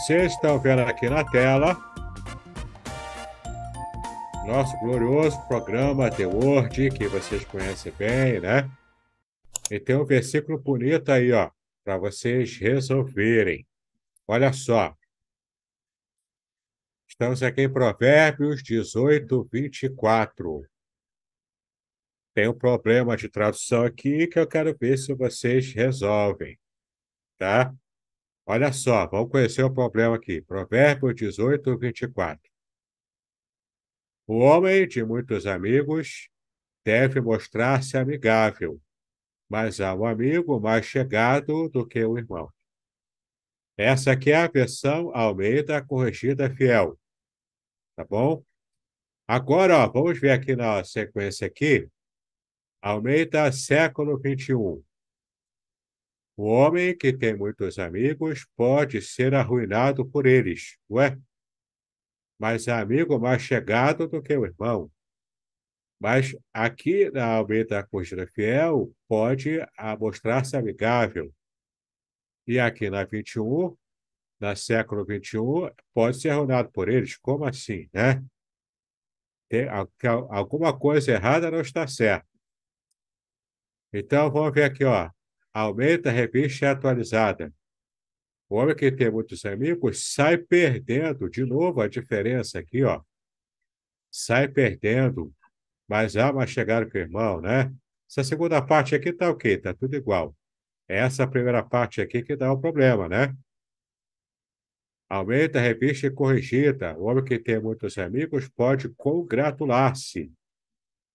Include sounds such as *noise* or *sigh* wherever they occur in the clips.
Vocês estão vendo aqui na tela nosso glorioso programa The Word, que vocês conhecem bem, né? E tem um versículo bonito aí, ó, para vocês resolverem. Olha só. Estamos aqui em Provérbios 18, 24. Tem um problema de tradução aqui que eu quero ver se vocês resolvem, tá? Olha só, vamos conhecer o problema aqui. Provérbio 18, 24. O homem de muitos amigos deve mostrar-se amigável, mas há um amigo mais chegado do que o um irmão. Essa aqui é a versão Almeida Corrigida Fiel. Tá bom? Agora, ó, vamos ver aqui na sequência aqui. Almeida, século 21. O homem que tem muitos amigos pode ser arruinado por eles, ué? Mas é amigo mais chegado do que o irmão. Mas aqui na Almeida Corrigida Fiel pode ah, mostrar-se amigável. E aqui na 21, na século 21, pode ser arruinado por eles. Como assim, né? Tem, alguma coisa errada não está certa. Então, vamos ver aqui, ó aumenta, revista é atualizada. O homem que tem muitos amigos sai perdendo, de novo a diferença aqui, ó. Sai perdendo, mas há mais chegada que o irmão, né? Essa segunda parte aqui tá ok, tá tudo igual. É essa primeira parte aqui que dá o um problema, né? Aumenta, revista e corrigida. O homem que tem muitos amigos pode congratular-se,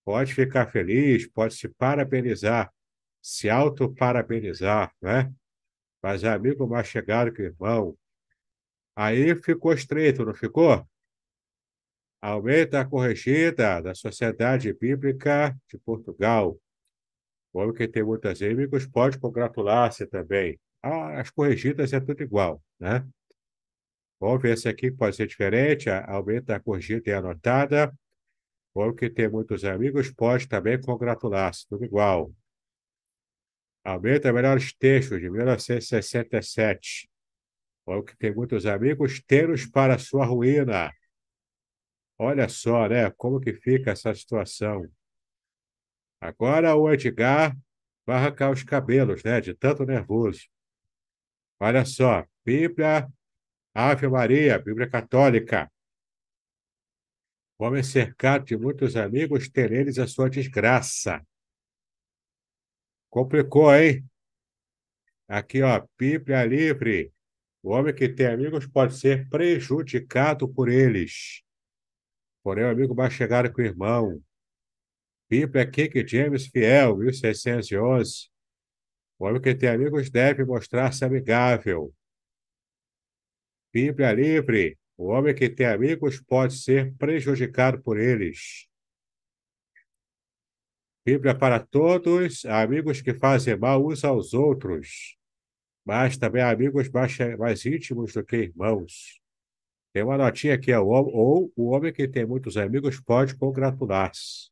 pode ficar feliz, pode se parabenizar se auto-parabenizar, né? Mas é amigo mais chegado que irmão. Aí ficou estreito, não ficou? Aumenta a corrigida da Sociedade Bíblica de Portugal. O homem que tem muitos amigos pode congratular-se também. Ah, as corrigidas é tudo igual, né? Vamos ver se aqui pode ser diferente. Aumenta a corrigida e anotada. O homem que tem muitos amigos pode também congratular-se, tudo igual. Aumenta é melhores textos de é 1967. Olha o que tem muitos amigos, tê para sua ruína. Olha só, né? Como que fica essa situação. Agora o Edgar vai arrancar os cabelos, né? De tanto nervoso. Olha só, Bíblia, Ave Maria, Bíblia Católica. Homem cercado de muitos amigos, ter eles a sua desgraça. Complicou, hein? Aqui, ó, Bíblia é livre. O homem que tem amigos pode ser prejudicado por eles. Porém, o amigo vai chegar é com o irmão. Bíblia é King James Fiel, 1611. O homem que tem amigos deve mostrar-se amigável. Bíblia livre. O homem que tem amigos pode ser prejudicado por eles. Bíblia para todos, amigos que fazem mal uns aos outros, mas também amigos mais, mais íntimos do que irmãos. Tem uma notinha aqui, é ou, ou o homem que tem muitos amigos pode congratular-se.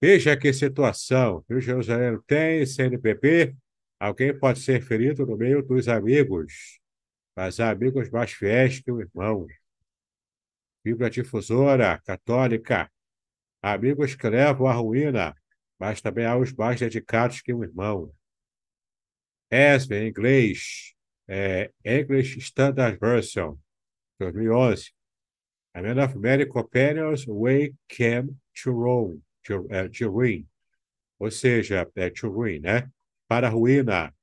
Veja que situação. Rio Jerusalém tem CNPP, alguém pode ser ferido no meio dos amigos, mas há amigos mais fiéis que o irmão. Bíblia Difusora Católica, amigos que levam à ruína, mas também há os mais dedicados que um irmão. ESV, é em inglês, é, é English Standard Version, 2011. A Men of Many Companions Way Came to to, é, to Ruin. Ou seja, é to Ruin, né? Para a ruína.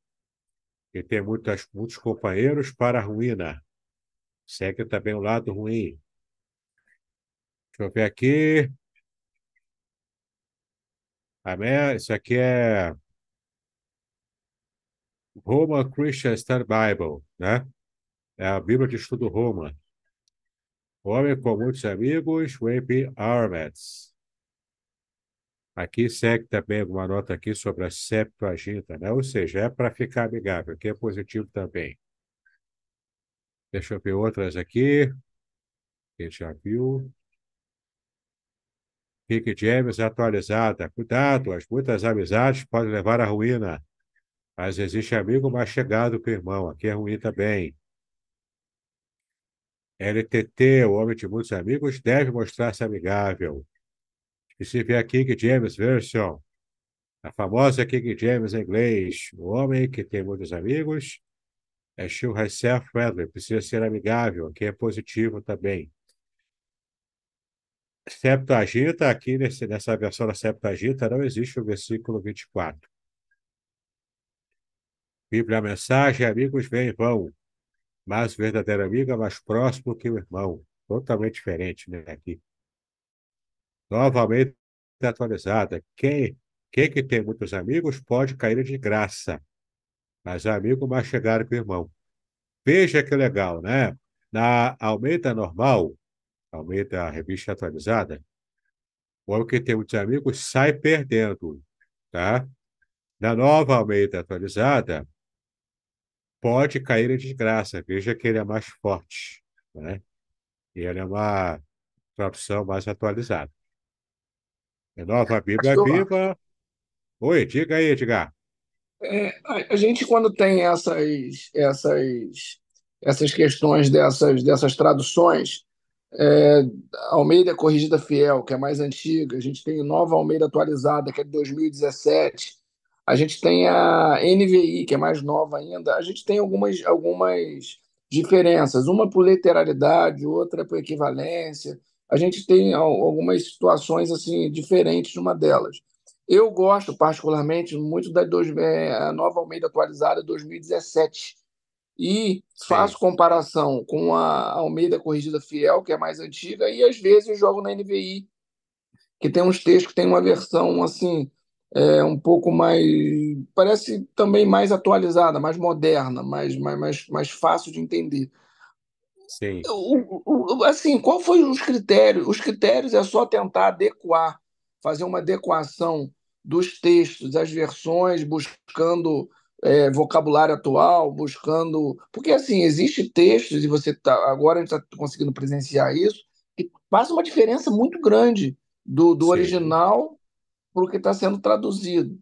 E tem muitas, muitos companheiros para a ruína. Segue também o lado ruim. Deixa eu ver aqui isso aqui é Roma Christian Study Bible, né? É a Bíblia de estudo Roma. Homem com muitos amigos, Wayne Armets. Aqui segue também alguma nota aqui sobre a Septuaginta, né? Ou seja, é para ficar amigável, que é positivo também. Deixa eu ver outras aqui. gente já viu. Rick James é atualizada. Cuidado, uhum. as muitas amizades podem levar à ruína. Mas existe amigo mais chegado que irmão. Aqui é ruim também. LTT, o homem de muitos amigos, deve mostrar-se amigável. E se vê a King James Version, a famosa King James em inglês, o homem que tem muitos amigos, é show herself friendly, precisa ser amigável, Aqui é positivo também. Septuaginta, aqui nesse, nessa versão da Septuaginta, não existe o versículo 24. Bíblia, a mensagem, amigos vêm e vão, mas verdadeira verdadeiro amigo é mais próximo que o irmão. Totalmente diferente, né? Aqui. Novamente atualizada. Quem, quem que tem muitos amigos pode cair de graça, mas é amigo mais chegado que o irmão. Veja que legal, né? Na aumenta Normal, Almeida, da revista atualizada, o que tem muitos amigos, sai perdendo, tá? Na nova Almeida atualizada, pode cair em desgraça, veja que ele é mais forte, né? E ele é uma tradução mais atualizada. A é nova Bíblia Pastor, Viva. Oi, diga aí, Edgar. É, a, gente, quando tem essas, essas, essas questões dessas, dessas traduções, é, Almeida Corrigida Fiel, que é mais antiga, a gente tem Nova Almeida Atualizada, que é de 2017, a gente tem a NVI, que é mais nova ainda, a gente tem algumas, algumas diferenças, uma por literalidade, outra por equivalência, a gente tem algumas situações assim diferentes numa delas. Eu gosto particularmente muito da dois, é, a Nova Almeida Atualizada 2017, e faço Sim. comparação com a Almeida Corrigida Fiel, que é mais antiga, e às vezes jogo na NVI, que tem uns textos que tem uma versão assim, é, um pouco mais. parece também mais atualizada, mais moderna, mais, mais, mais, mais fácil de entender. Sim. O, o, assim, qual foi os critérios? Os critérios é só tentar adequar, fazer uma adequação dos textos, das versões, buscando é, vocabulário atual, buscando. Porque, assim, existe textos, e você tá, agora a gente está conseguindo presenciar isso, que faz uma diferença muito grande do, do original para o que está sendo traduzido.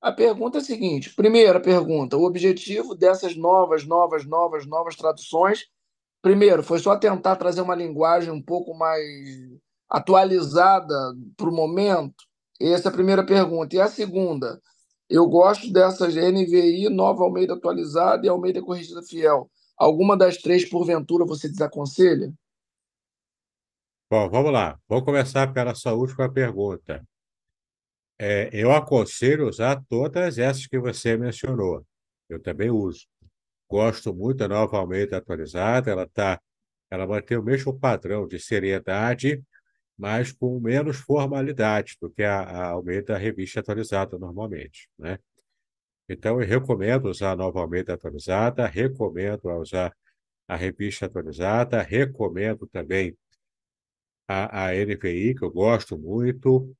A pergunta é a seguinte: primeira pergunta, o objetivo dessas novas, novas, novas, novas traduções, primeiro, foi só tentar trazer uma linguagem um pouco mais atualizada para o momento? Essa é a primeira pergunta. E a segunda, eu gosto dessas NVI, Nova Almeida Atualizada e Almeida Corrigida Fiel. Alguma das três, porventura, você desaconselha? Bom, vamos lá. Vou começar pela sua última pergunta. É, eu aconselho usar todas essas que você mencionou. Eu também uso. Gosto muito da Nova Almeida Atualizada. Ela, tá, ela mantém o mesmo padrão de seriedade mas com menos formalidade do que a, a Almeida Revista Atualizada normalmente. Né? Então, eu recomendo usar a Nova Almeida Atualizada, recomendo usar a Revista Atualizada, recomendo também a, a NVI, que eu gosto muito,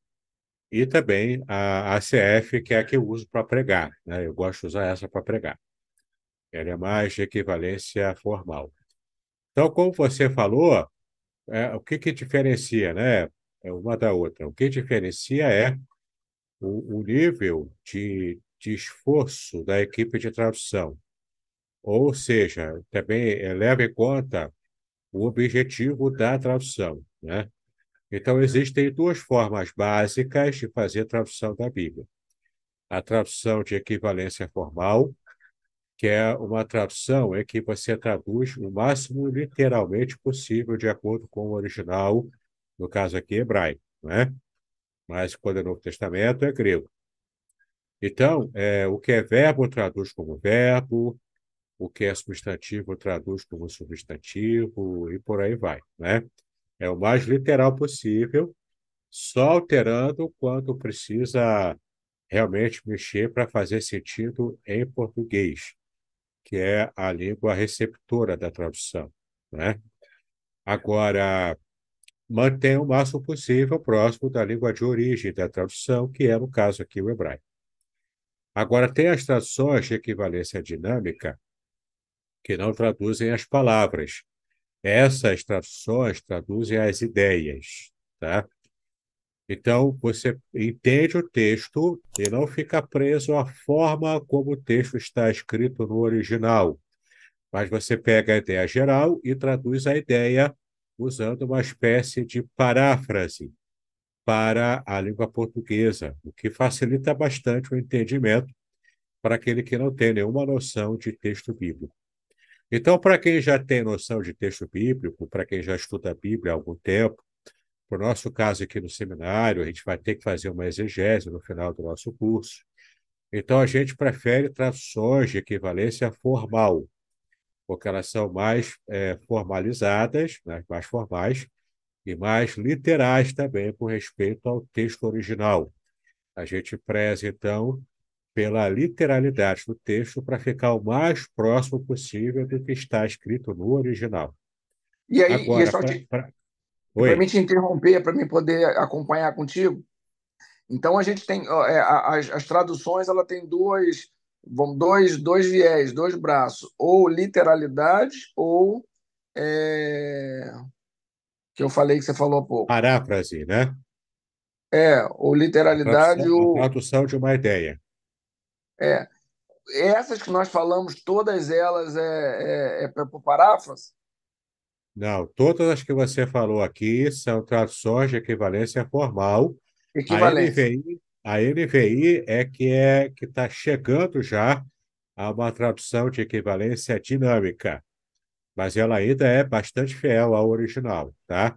e também a ACF, que é a que eu uso para pregar. Né? Eu gosto de usar essa para pregar. Ela é mais de equivalência formal. Então, como você falou, é, o que, que diferencia, né? É uma da outra. O que diferencia é o, o nível de, de esforço da equipe de tradução. Ou seja, também é, leva em conta o objetivo da tradução, né? Então, uhum. existem duas formas básicas de fazer a tradução da Bíblia: a tradução de equivalência formal, que é uma tradução é que você traduz o máximo literalmente possível de acordo com o original, no caso aqui hebraico, né? Mas quando é Novo Testamento é grego. Então, é, o que é verbo traduz como verbo, o que é substantivo traduz como substantivo e por aí vai, né? É o mais literal possível, só alterando quando precisa realmente mexer para fazer sentido em português que é a língua receptora da tradução. Né? Agora, mantém o máximo possível próximo da língua de origem da tradução, que é, no caso aqui, o hebraico. Agora, tem as traduções de equivalência dinâmica que não traduzem as palavras. Essas traduções traduzem as ideias, tá? Então, você entende o texto e não fica preso à forma como o texto está escrito no original, mas você pega a ideia geral e traduz a ideia usando uma espécie de paráfrase para a língua portuguesa, o que facilita bastante o entendimento para aquele que não tem nenhuma noção de texto bíblico. Então, para quem já tem noção de texto bíblico, para quem já estuda a Bíblia há algum tempo, por nosso caso aqui no seminário, a gente vai ter que fazer uma exegese no final do nosso curso. Então, a gente prefere traduções de equivalência formal, porque elas são mais é, formalizadas, né, mais formais, e mais literais também com respeito ao texto original. A gente preza, então, pela literalidade do texto para ficar o mais próximo possível do que está escrito no original. E aí, é Agora, e pra, te... pra, Oi. Para te interromper, para mim poder acompanhar contigo. Então a gente tem é, as, as traduções, ela tem dois, vão dois dois viés, dois braços, ou literalidade ou é, que eu falei que você falou há pouco. Paráfrase, né? É, ou literalidade tradução, ou tradução de uma ideia. É, essas que nós falamos, todas elas é, é, é por paráfrase. Não, todas as que você falou aqui são traduções de equivalência formal. Equivalência. A NVI, a NVI é que é que está chegando já a uma tradução de equivalência dinâmica, mas ela ainda é bastante fiel ao original, tá?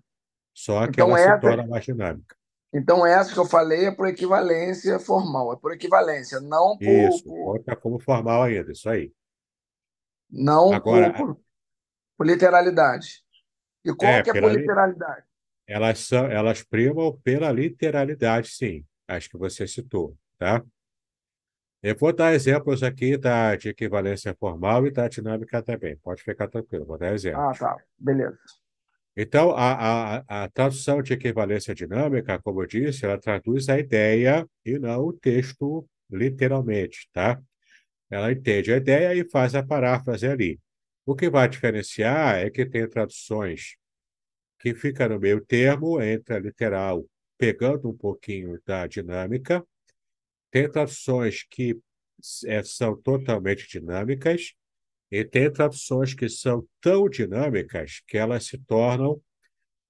Só que então ela essa... se torna mais dinâmica. Então essa que eu falei é por equivalência formal, é por equivalência, não por isso. Conta como formal ainda, isso aí. Não Agora, por, por literalidade. E é, qual é, que é a literalidade Elas, são, elas primam pela literalidade, sim, acho que você citou, tá? Eu vou dar exemplos aqui da, de equivalência formal e da dinâmica também. Pode ficar tranquilo, vou dar ah, exemplos. Ah, tá. Beleza. Então, a, a, a tradução de equivalência dinâmica, como eu disse, ela traduz a ideia e não o texto literalmente, tá? Ela entende a ideia e faz a paráfrase ali. O que vai diferenciar é que tem traduções que ficam no meio termo entre a literal, pegando um pouquinho da dinâmica, tem traduções que é, são totalmente dinâmicas e tem traduções que são tão dinâmicas que elas se tornam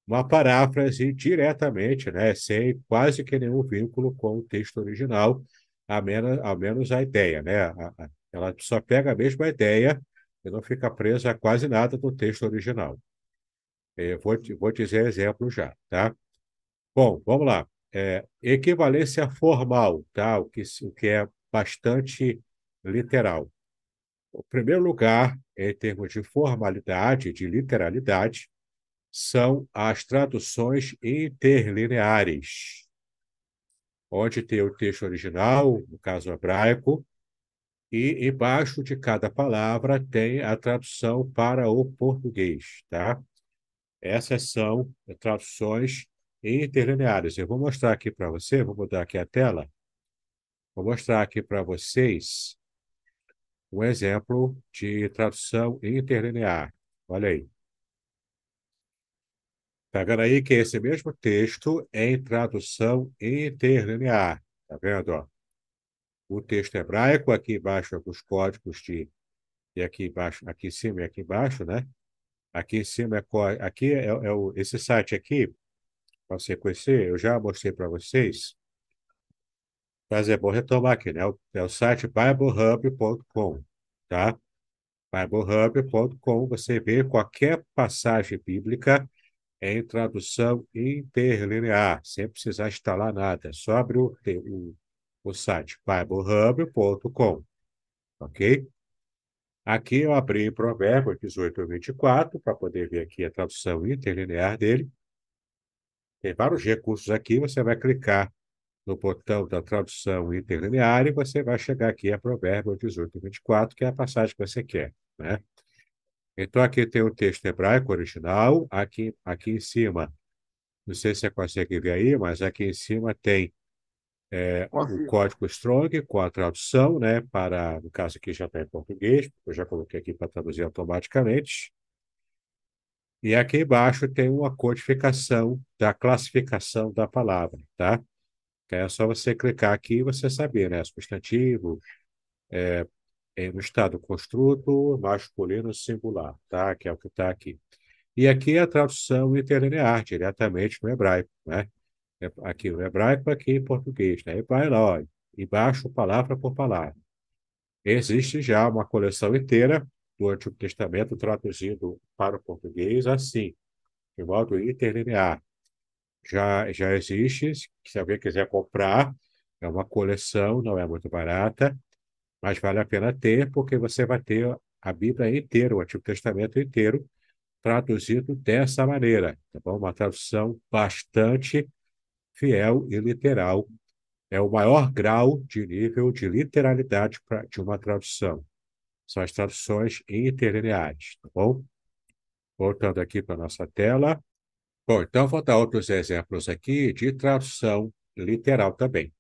uma paráfrase diretamente, né, sem quase que nenhum vínculo com o texto original, a menos, ao menos a ideia, né? A, a, ela só pega a mesma ideia e não fica preso a quase nada do texto original. É, vou, te, vou dizer exemplo já, tá? Bom, vamos lá. É, equivalência formal, tá? O que, o que é bastante literal. O primeiro lugar, em termos de formalidade, de literalidade, são as traduções interlineares, onde tem o texto original, no caso hebraico, e embaixo de cada palavra tem a tradução para o português, tá? Essas são traduções interlineares. Eu vou mostrar aqui para você, vou mudar aqui a tela. Vou mostrar aqui para vocês um exemplo de tradução interlinear. Olha aí. Pegando tá vendo aí que esse mesmo texto é em tradução interlinear. Tá vendo, ó? o texto hebraico, aqui embaixo os códigos de e aqui embaixo, aqui em cima e aqui embaixo, né? Aqui em cima é aqui é, é o, esse site aqui para você conhecer, eu já mostrei para vocês. Mas é bom retomar aqui, né? É o, é o site biblehub.com, tá? biblehub.com, você vê qualquer passagem bíblica em tradução interlinear, sem precisar instalar nada. É só abre o, o o site biblehub.com, ok? Aqui eu abri Provérbios 18 e 24 para poder ver aqui a tradução interlinear dele. Tem vários recursos aqui, você vai clicar no botão da tradução interlinear e você vai chegar aqui a Provérbios 18 e 24, que é a passagem que você quer, né? Então aqui tem o texto hebraico original, aqui, aqui em cima, não sei se você consegue ver aí, mas aqui em cima tem é, o código Strong com a tradução, né, para, no caso aqui já está em português, eu já coloquei aqui para traduzir automaticamente. E aqui embaixo tem uma codificação da classificação da palavra, tá? Então, é só você clicar aqui e você saber, né? Substantivo, é, no estado construto, masculino, singular, tá? Que é o que está aqui. E aqui é a tradução interlinear, diretamente no hebraico, né? É, aqui o hebraico, aqui em português, né? Hebrailói, e palavra por palavra. Existe já uma coleção inteira do Antigo Testamento traduzido para o português assim, de modo interlinear. Já, já existe, se alguém quiser comprar, é uma coleção, não é muito barata, mas vale a pena ter, porque você vai ter a Bíblia inteira, o Antigo Testamento inteiro, traduzido dessa maneira. Tá bom? Uma tradução bastante fiel e literal é o maior grau de nível de literalidade pra, de uma tradução. São as traduções interlineares, tá bom? Voltando aqui para a nossa tela. Bom, então vou dar outros exemplos aqui de tradução literal também.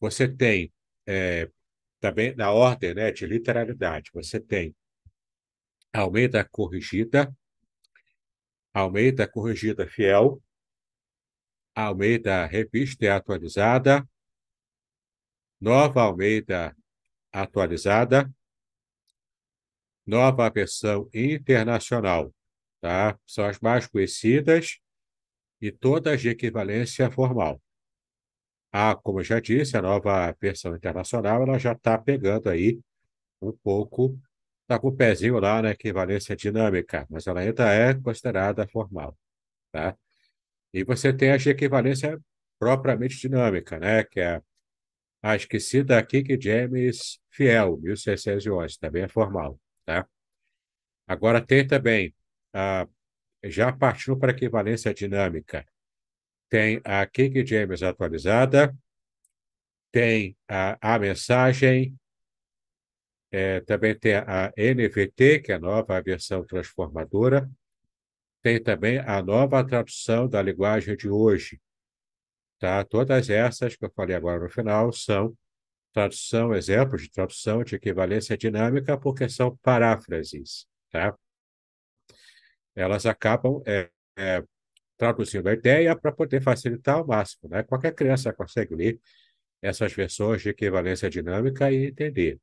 Você tem, é, também na ordem né, de literalidade, você tem Almeida Corrigida, Almeida Corrigida Fiel, Almeida, revista atualizada. Nova Almeida, atualizada. Nova versão internacional, tá? São as mais conhecidas e todas de equivalência formal. Ah, como eu já disse, a nova versão internacional ela já está pegando aí um pouco, está com o pezinho lá na equivalência dinâmica, mas ela ainda é considerada formal. Tá? E você tem a equivalência propriamente dinâmica, né? que é a esquecida aqui que James Fiel, 1611, também é formal. Tá? Agora tem também, a, ah, já partindo para a equivalência dinâmica, tem a King James é atualizada, tem a, a mensagem, é, também tem a NVT, que é a nova versão transformadora, tem também a nova tradução da linguagem de hoje. Tá? Todas essas que eu falei agora no final são tradução, exemplos de tradução de equivalência dinâmica, porque são paráfrases. Tá? Elas acabam é, é, traduzindo a ideia para poder facilitar ao máximo. Né? Qualquer criança consegue ler essas versões de equivalência dinâmica e entender,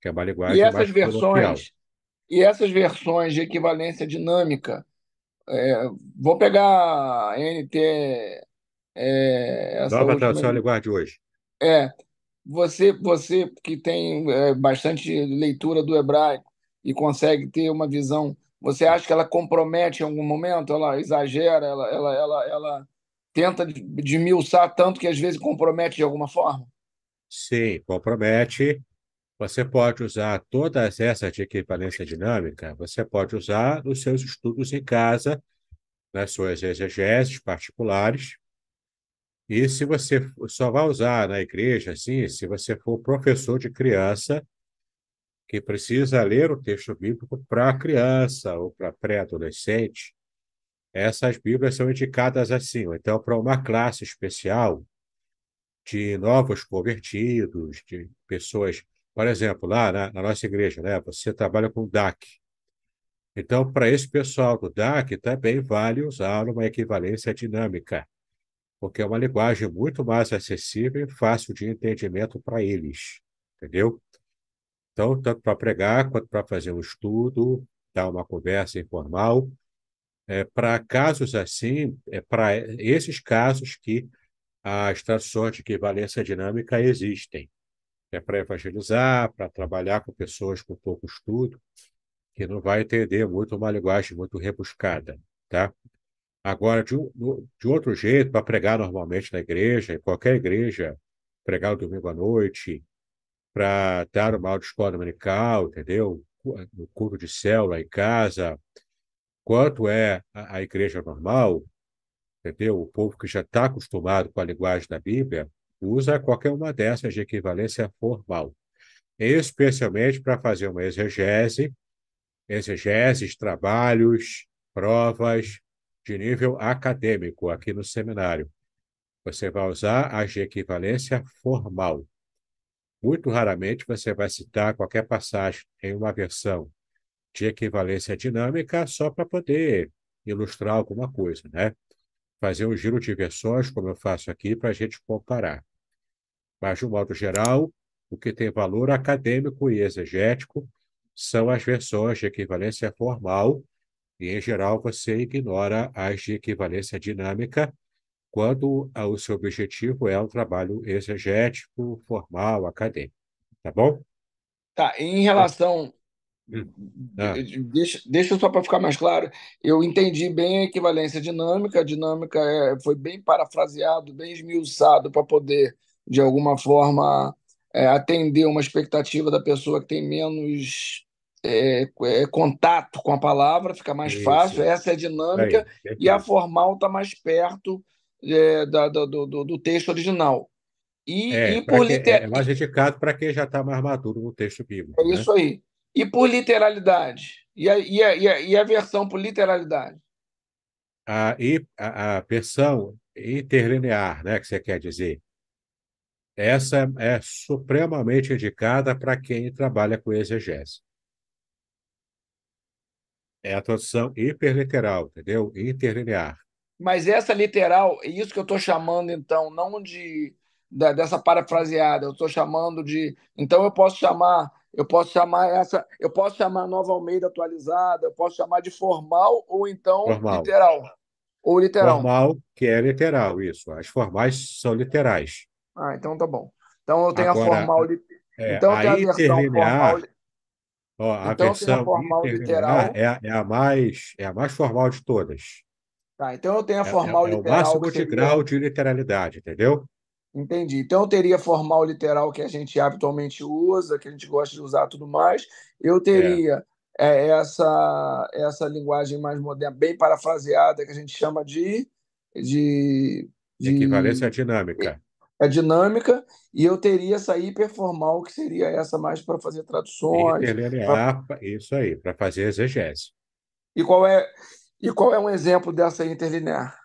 que é uma linguagem e essas mais versões, E essas versões de equivalência dinâmica, é, vou pegar a NT. É, essa Nova última... Tradução Guarde hoje. É. Você, você que tem é, bastante leitura do hebraico e consegue ter uma visão, você acha que ela compromete em algum momento? Ela exagera? Ela, ela, ela, ela tenta dimiuçar tanto que às vezes compromete de alguma forma? Sim, compromete. Você pode usar todas essas de equivalência dinâmica, você pode usar nos seus estudos em casa, nas suas exegeses particulares. E se você só vai usar na igreja, assim, se você for professor de criança, que precisa ler o texto bíblico para criança ou para pré-adolescente, essas Bíblias são indicadas assim. Então, para uma classe especial de novos convertidos, de pessoas por exemplo, lá na, na nossa igreja, né, você trabalha com DAC. Então, para esse pessoal do DAC, também vale usar uma equivalência dinâmica, porque é uma linguagem muito mais acessível e fácil de entendimento para eles, entendeu? Então, tanto para pregar quanto para fazer um estudo, dar uma conversa informal, é, para casos assim, é para esses casos que as traduções de equivalência dinâmica existem é para evangelizar, para trabalhar com pessoas com pouco estudo, que não vai entender muito uma linguagem muito rebuscada, tá? Agora, de, de outro jeito, para pregar normalmente na igreja, em qualquer igreja, pregar o domingo à noite, para dar uma escola dominical, entendeu? Eh, no culto de célula em casa, quanto é a, a igreja normal, entendeu? O povo que já está acostumado com a linguagem da Bíblia, usa qualquer uma dessas de equivalência formal, especialmente para fazer uma exegese, exegeses, trabalhos, provas de nível acadêmico aqui no seminário. Você vai usar as de equivalência formal. Muito raramente você vai citar qualquer passagem em uma versão de equivalência dinâmica só para poder ilustrar alguma coisa, né? Fazer um giro de versões, como eu faço aqui, para a gente comparar. Mas, de um modo geral, o que tem valor acadêmico e exegético são as versões de equivalência formal, e, em geral, você ignora as de equivalência dinâmica quando o seu objetivo é um trabalho exegético, formal, acadêmico. Tá bom? Tá. Em relação. Hum. Hum, ah. Deixa, deixa só para ficar mais claro, eu entendi bem a equivalência dinâmica, a dinâmica é, foi bem parafraseado, bem esmiuçado para poder de alguma forma, é, atender uma expectativa da pessoa que tem menos é, é, contato com a palavra, fica mais Isso. fácil, essa é a dinâmica, e a formal está mais perto é, da, da, do, do, texto original. E, é, e por liter... É mais dedicado para quem já está mais maduro no texto bíblico. É né? isso aí. E por literalidade? E a, e a, e a, e a versão por literalidade? A, a, a versão interlinear, né, que você quer dizer. Essa é supremamente indicada para quem trabalha com exegese. É a tradução hiperliteral, entendeu? Interlinear. Mas essa literal, é isso que eu estou chamando, então, não de da, dessa parafraseada, eu estou chamando de. Então eu posso chamar, eu posso chamar essa, eu posso chamar Nova Almeida atualizada, eu posso chamar de formal ou então formal. literal. Ou literal. Formal, que é literal, isso. As formais são literais. Ah, então tá bom. Então eu tenho Agora, a formal. literal. É, então a, então tenho a versão formal. Ó, a então versão formal literal. É a, é, a mais, é a mais formal de todas. Tá, então eu tenho a é, formal é, literal. É o máximo de grau de literalidade, entendeu? Entendi. Então eu teria formal literal que a gente habitualmente usa, que a gente gosta de usar tudo mais. Eu é. teria é. essa essa linguagem mais moderna, bem parafraseada, que a gente chama de. de, de... Equivalência dinâmica a dinâmica e eu teria essa hiperformal, que seria essa mais para fazer traduções. Interlinear, é, pra... isso aí, para fazer exegese. E qual, é, e qual é um exemplo dessa interlinear?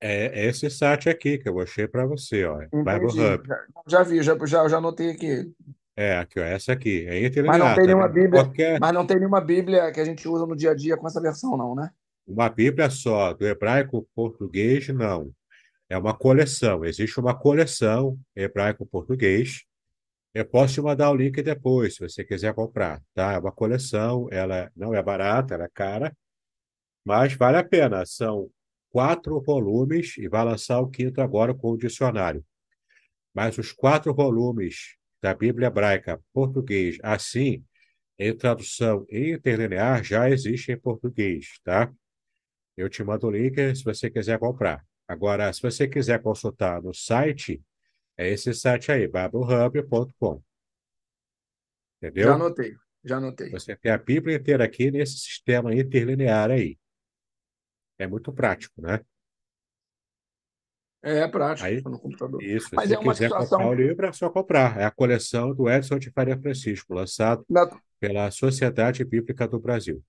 É, é esse site aqui que eu achei para você, ó. Bible Hub. Já, já, vi, já, já, já anotei aqui. É, aqui, ó, essa aqui. É interlinear. Mas não, tem nenhuma Bíblia, Qualquer... mas não tem nenhuma Bíblia que a gente usa no dia a dia com essa versão, não, né? Uma Bíblia só, do hebraico, português, não. É uma coleção, existe uma coleção hebraico-português. Eu posso te mandar o link depois, se você quiser comprar, tá? É uma coleção, ela não é barata, ela é cara, mas vale a pena. São quatro volumes e vai lançar o quinto agora com o dicionário. Mas os quatro volumes da Bíblia Hebraica português, assim, em tradução interlinear, já existe em português, tá? Eu te mando o link se você quiser comprar. Agora, se você quiser consultar no site, é esse site aí, babelhub.com. Entendeu? Já anotei, já anotei. Você tem a Bíblia inteira aqui nesse sistema interlinear aí. É muito prático, né? É, é prático aí, tá no computador. Isso, Mas se é quiser situação... comprar o livro, é só comprar. É a coleção do Edson de Faria Francisco, lançado Na... pela Sociedade Bíblica do Brasil.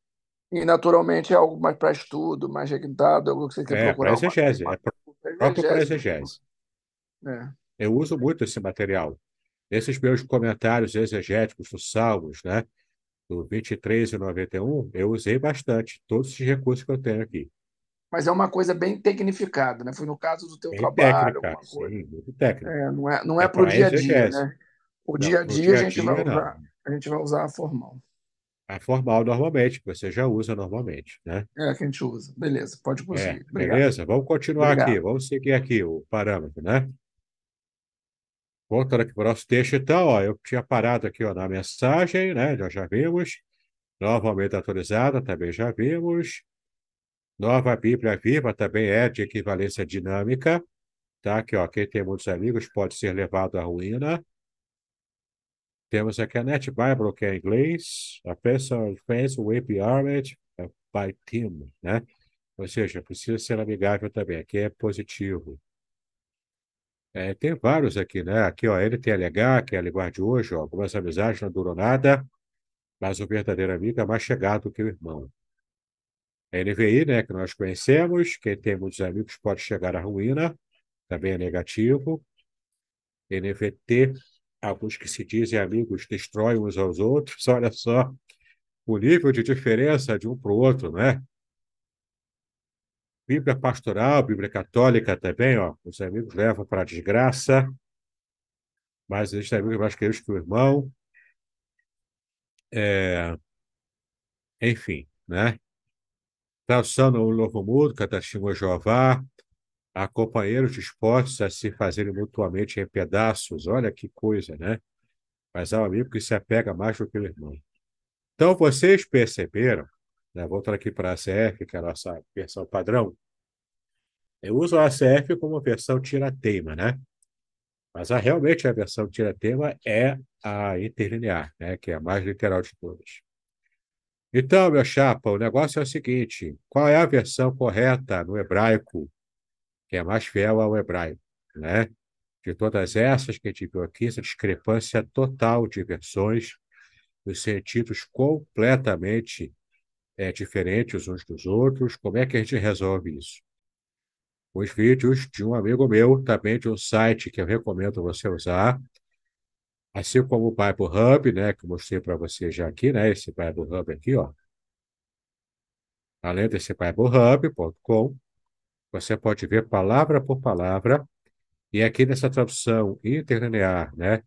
E naturalmente é algo mais para estudo, mais requintado, é algo que você quer é, procurar. Para exegese, uma... é próprio para é exegese. É. Eu uso muito esse material. Esses meus comentários exegéticos dos Salmos, né? Do 23 e 91, eu usei bastante todos esses recursos que eu tenho aqui. Mas é uma coisa bem tecnificada, né? Foi no caso do teu bem trabalho. Técnica, sim, muito técnica. É, não é, não é, é para o dia a dia, né? O dia a dia, a gente vai a gente vai usar a formal a formal normalmente, que você já usa normalmente, né? É, que a gente usa. Beleza, pode conseguir. É, beleza, vamos continuar Obrigado. aqui, vamos seguir aqui o parâmetro, né? Voltando aqui para o nosso texto, então, ó, eu tinha parado aqui ó, na mensagem, né? Nós já vimos. Novamente atualizada, também já vimos. Nova Bíblia Viva também é de equivalência dinâmica, tá? Que, ó, quem tem muitos amigos pode ser levado à ruína. Temos aqui a é net bible que é em inglês, a Personal Defense Web Armed by Team, né? Ou seja, precisa ser amigável também, aqui é positivo. É, tem vários aqui, né? Aqui, ó, LTLH, que é a linguagem de hoje, ó, algumas amizades não duram nada, mas o verdadeiro amigo é mais chegado que o irmão. NVI, né, que nós conhecemos, quem tem muitos amigos pode chegar à ruína, também é negativo. NVT, alguns que se dizem amigos destroem uns aos outros, *laughs* olha só o nível de diferença de um para o outro, né? Bíblia pastoral, Bíblia católica também, ó, os amigos levam para a desgraça, mas existem amigos mais queridos que o irmão. É... Enfim, né? Tradução no Novo Mundo, Catarina Jeová, a companheiros dispostos a se fazerem mutuamente em pedaços. Olha que coisa, né? Mas há é um amigo que se apega mais do que o irmão. Então, vocês perceberam, né? voltando aqui para a ACF, que é a nossa versão padrão, eu uso a ACF como versão tira-teima, né? Mas a, realmente a versão tira teima é a interlinear, né? que é a mais literal de todas. Então, meu chapa, o negócio é o seguinte: qual é a versão correta no hebraico que é mais fiel ao hebraico, né? De todas essas que a gente viu aqui, essa discrepância total de versões, os sentidos completamente é, diferentes uns dos outros, como é que a gente resolve isso? Os vídeos de um amigo meu, também de um site que eu recomendo você usar, assim como o Bible Hub, né, que eu mostrei para você já aqui, né, esse Bible Hub aqui, ó. Além desse BibleHub.com, você pode ver palavra por palavra, e aqui nessa tradução interlinear, né,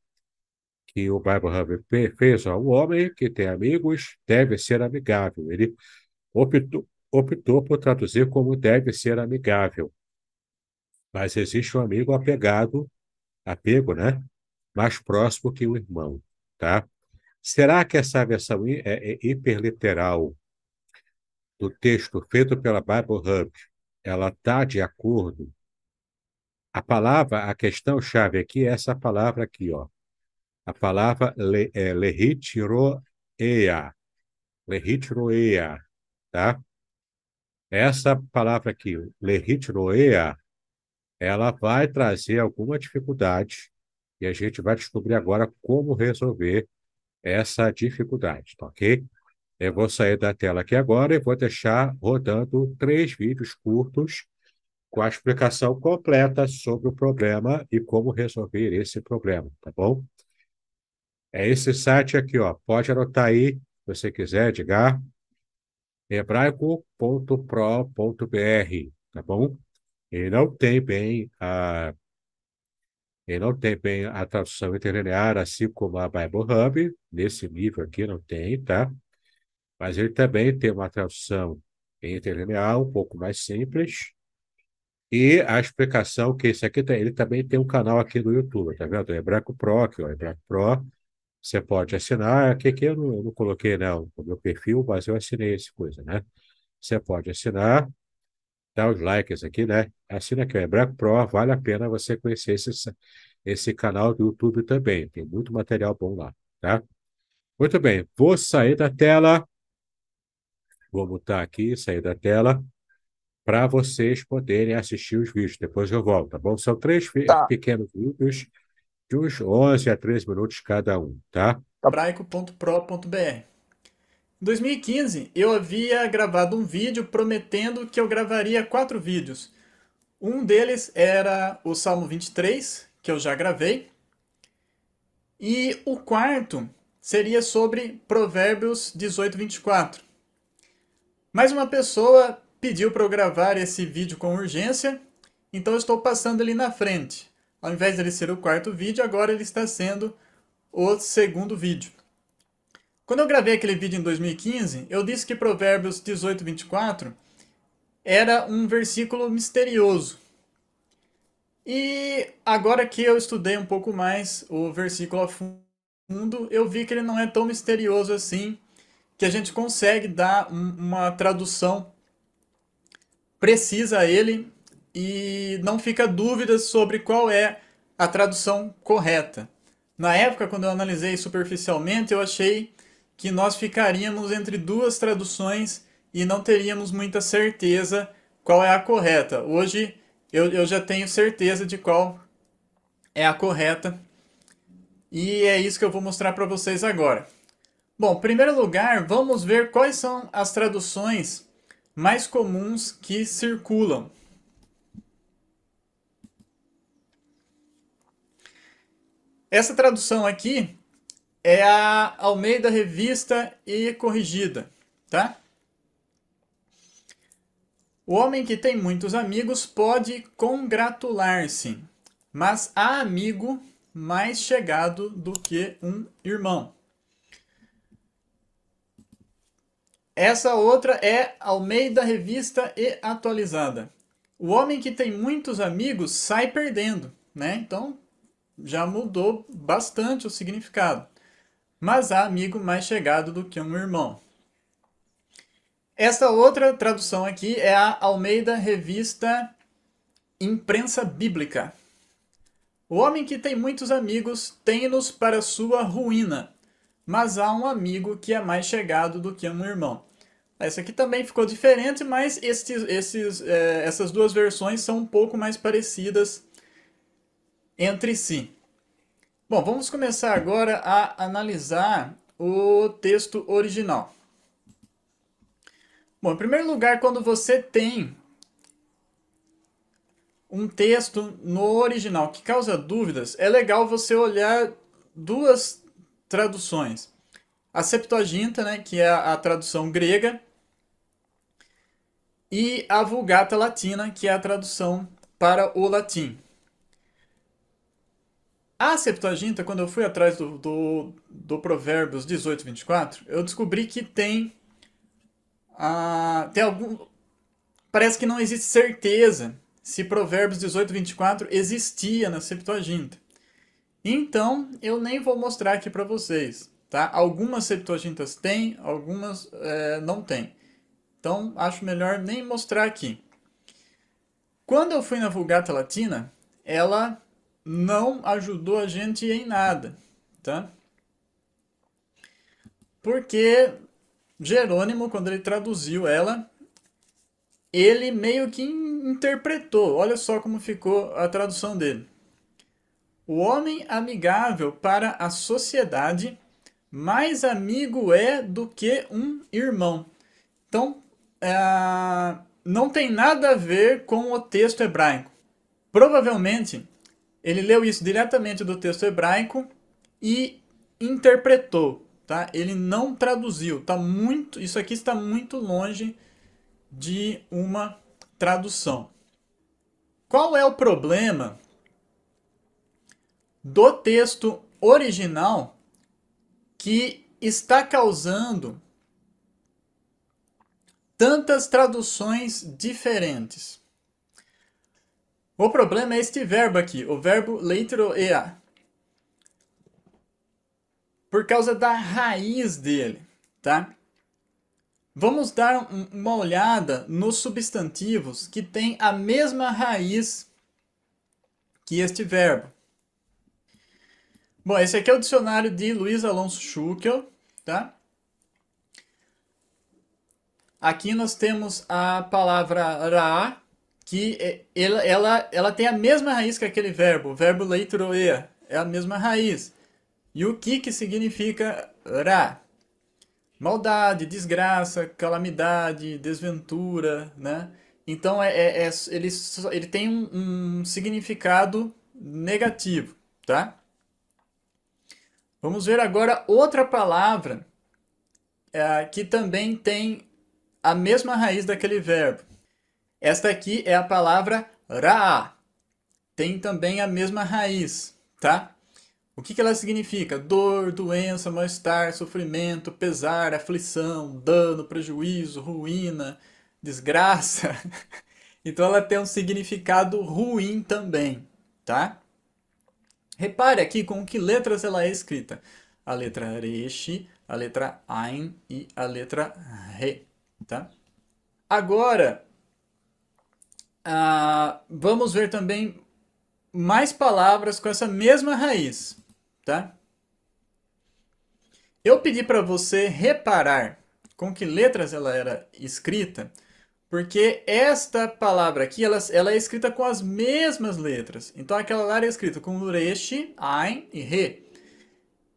que o Bible Hub fez, ó, o homem que tem amigos deve ser amigável. Ele optou, optou por traduzir como deve ser amigável. Mas existe um amigo apegado, apego, né, mais próximo que o irmão, tá? Será que essa versão é, é hiperliteral do texto feito pela Bible Hub ela está de acordo. A palavra, a questão chave aqui é essa palavra aqui, ó. A palavra le, é, lehitroea. Lehitroea, tá? Essa palavra aqui, lehitroea, ela vai trazer alguma dificuldade e a gente vai descobrir agora como resolver essa dificuldade, tá ok? Eu vou sair da tela aqui agora e vou deixar rodando três vídeos curtos com a explicação completa sobre o problema e como resolver esse problema, tá bom? É esse site aqui, ó. Pode anotar aí, se você quiser, diga hebraico.pro.br, tá bom? Ele não tem bem a ele não tem bem a tradução interlinear, assim como a Bible Hub, nesse nível aqui não tem, tá? Mas ele também tem uma tradução interlinear um pouco mais simples. E a explicação que esse aqui tem, ele também tem um canal aqui no YouTube, tá vendo? Hebraico é Pro, aqui, ó, Hebraico é Pro. Você pode assinar, aqui que eu não, eu não coloquei não, o meu perfil, mas eu assinei essa coisa, né? Você pode assinar, dá os likes aqui, né? Assina aqui, o Hebraico é Pro, vale a pena você conhecer esse, esse canal do YouTube também, tem muito material bom lá, tá? Muito bem, vou sair da tela Vou botar aqui, sair da tela, para vocês poderem assistir os vídeos. Depois eu volto, tá bom? São três tá. pequenos vídeos, de uns 11 a 13 minutos cada um, tá? tá. Hebraico.pro.br em 2015, eu havia gravado um vídeo prometendo que eu gravaria quatro vídeos. Um deles era o Salmo 23, que eu já gravei. E o quarto seria sobre Provérbios 18, 24. Mais uma pessoa pediu para eu gravar esse vídeo com urgência, então eu estou passando ele na frente. Ao invés dele ser o quarto vídeo, agora ele está sendo o segundo vídeo. Quando eu gravei aquele vídeo em 2015, eu disse que Provérbios 18, 24 era um versículo misterioso. E agora que eu estudei um pouco mais o versículo a fundo, eu vi que ele não é tão misterioso assim que a gente consegue dar um, uma tradução precisa a ele e não fica dúvidas sobre qual é a tradução correta. Na época, quando eu analisei superficialmente, eu achei que nós ficaríamos entre duas traduções e não teríamos muita certeza qual é a correta. Hoje eu, eu já tenho certeza de qual é a correta e é isso que eu vou mostrar para vocês agora. Bom, em primeiro lugar, vamos ver quais são as traduções mais comuns que circulam. Essa tradução aqui é a Almeida Revista e Corrigida, tá? O homem que tem muitos amigos pode congratular-se, mas há amigo mais chegado do que um irmão. Essa outra é Almeida Revista e Atualizada. O homem que tem muitos amigos sai perdendo, né? Então já mudou bastante o significado. Mas há amigo mais chegado do que um irmão. Esta outra tradução aqui é a Almeida Revista Imprensa Bíblica. O homem que tem muitos amigos tem-nos para sua ruína, mas há um amigo que é mais chegado do que um irmão. Essa aqui também ficou diferente, mas esses, esses, é, essas duas versões são um pouco mais parecidas entre si. Bom, vamos começar agora a analisar o texto original. Bom, em primeiro lugar, quando você tem um texto no original que causa dúvidas, é legal você olhar duas traduções. A Septuaginta, né, que é a tradução grega, e a Vulgata Latina, que é a tradução para o latim. A Septuaginta, quando eu fui atrás do, do, do Provérbios 18, 24, eu descobri que tem. Ah, tem algum. Parece que não existe certeza se Provérbios 18, 24 existia na Septuaginta. Então, eu nem vou mostrar aqui para vocês. Tá? Algumas Septuagintas têm, algumas é, não têm. Então, acho melhor nem mostrar aqui. Quando eu fui na Vulgata Latina, ela não ajudou a gente em nada, tá? Porque Jerônimo, quando ele traduziu ela, ele meio que interpretou. Olha só como ficou a tradução dele. O homem amigável para a sociedade mais amigo é do que um irmão. Então, é, não tem nada a ver com o texto hebraico. Provavelmente ele leu isso diretamente do texto hebraico e interpretou, tá? Ele não traduziu, tá muito, isso aqui está muito longe de uma tradução. Qual é o problema do texto original que está causando tantas traduções diferentes. O problema é este verbo aqui, o verbo leitroea. Por causa da raiz dele, tá? Vamos dar uma olhada nos substantivos que têm a mesma raiz que este verbo. Bom, esse aqui é o dicionário de Luiz Alonso Schuckel, tá? Aqui nós temos a palavra ra, que é, ela, ela, ela tem a mesma raiz que aquele verbo, o verbo leitroea, é a mesma raiz. E o que, que significa ra? Maldade, desgraça, calamidade, desventura, né? Então, é, é, é ele, ele tem um, um significado negativo, tá? Vamos ver agora outra palavra é, que também tem a mesma raiz daquele verbo. Esta aqui é a palavra ra. Tem também a mesma raiz, tá? O que, que ela significa? Dor, doença, mal-estar, sofrimento, pesar, aflição, dano, prejuízo, ruína, desgraça. *laughs* Então ela tem um significado ruim também, tá? Repare aqui com que letras ela é escrita. A letra Reshi, a letra ein e a letra Re tá? Agora, ah, vamos ver também mais palavras com essa mesma raiz, tá? Eu pedi para você reparar com que letras ela era escrita, porque esta palavra aqui, ela, ela é escrita com as mesmas letras. Então, aquela lá era escrita com breche, ein e re.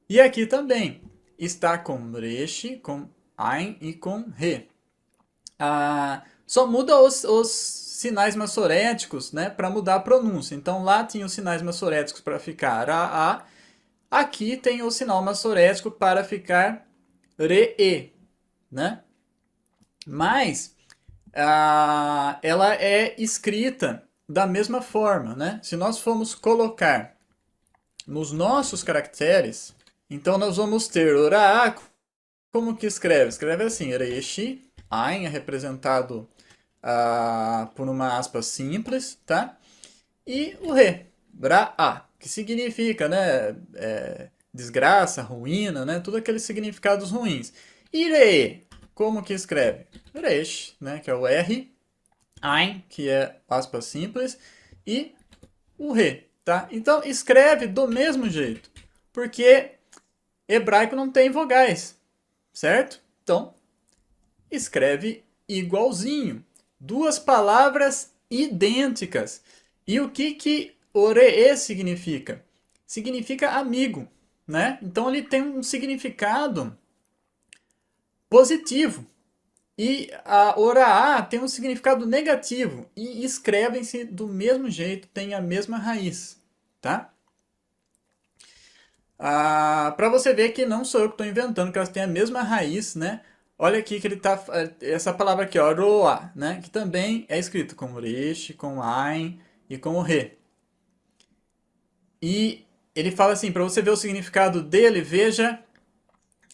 E aqui também está com breche, com ein e com re. Ah, só muda os, os sinais massoréticos, né, para mudar a pronúncia. Então lá tinha os sinais massoréticos para ficar a, a, aqui tem o sinal massorético para ficar re, e, né? Mas ah, ela é escrita da mesma forma, né? Se nós formos colocar nos nossos caracteres, então nós vamos ter Uraá, como que escreve? Escreve assim, Reishi, Ein é representado ah, por uma aspa simples, tá? E o re, bra-a, que significa, né, é, desgraça, ruína, né, tudo aqueles significados ruins. E re, como que escreve? Resh, né, que é o R, ein, que é aspa simples, e o re, tá? Então, escreve do mesmo jeito, porque hebraico não tem vogais, certo? Então, escreve igualzinho. Duas palavras idênticas. E o que que oree significa? Significa amigo, né? Então ele tem um significado positivo. E a oraá tem um significado negativo e escrevem-se do mesmo jeito, tem a mesma raiz, tá? Ah, para você ver que não sou eu que estou inventando, que elas têm a mesma raiz, né? Olha aqui que ele tá. É, essa palavra aqui, ó, roa, né? Que também é escrito com resh, com ain e com re. E ele fala assim, para você ver o significado dele, veja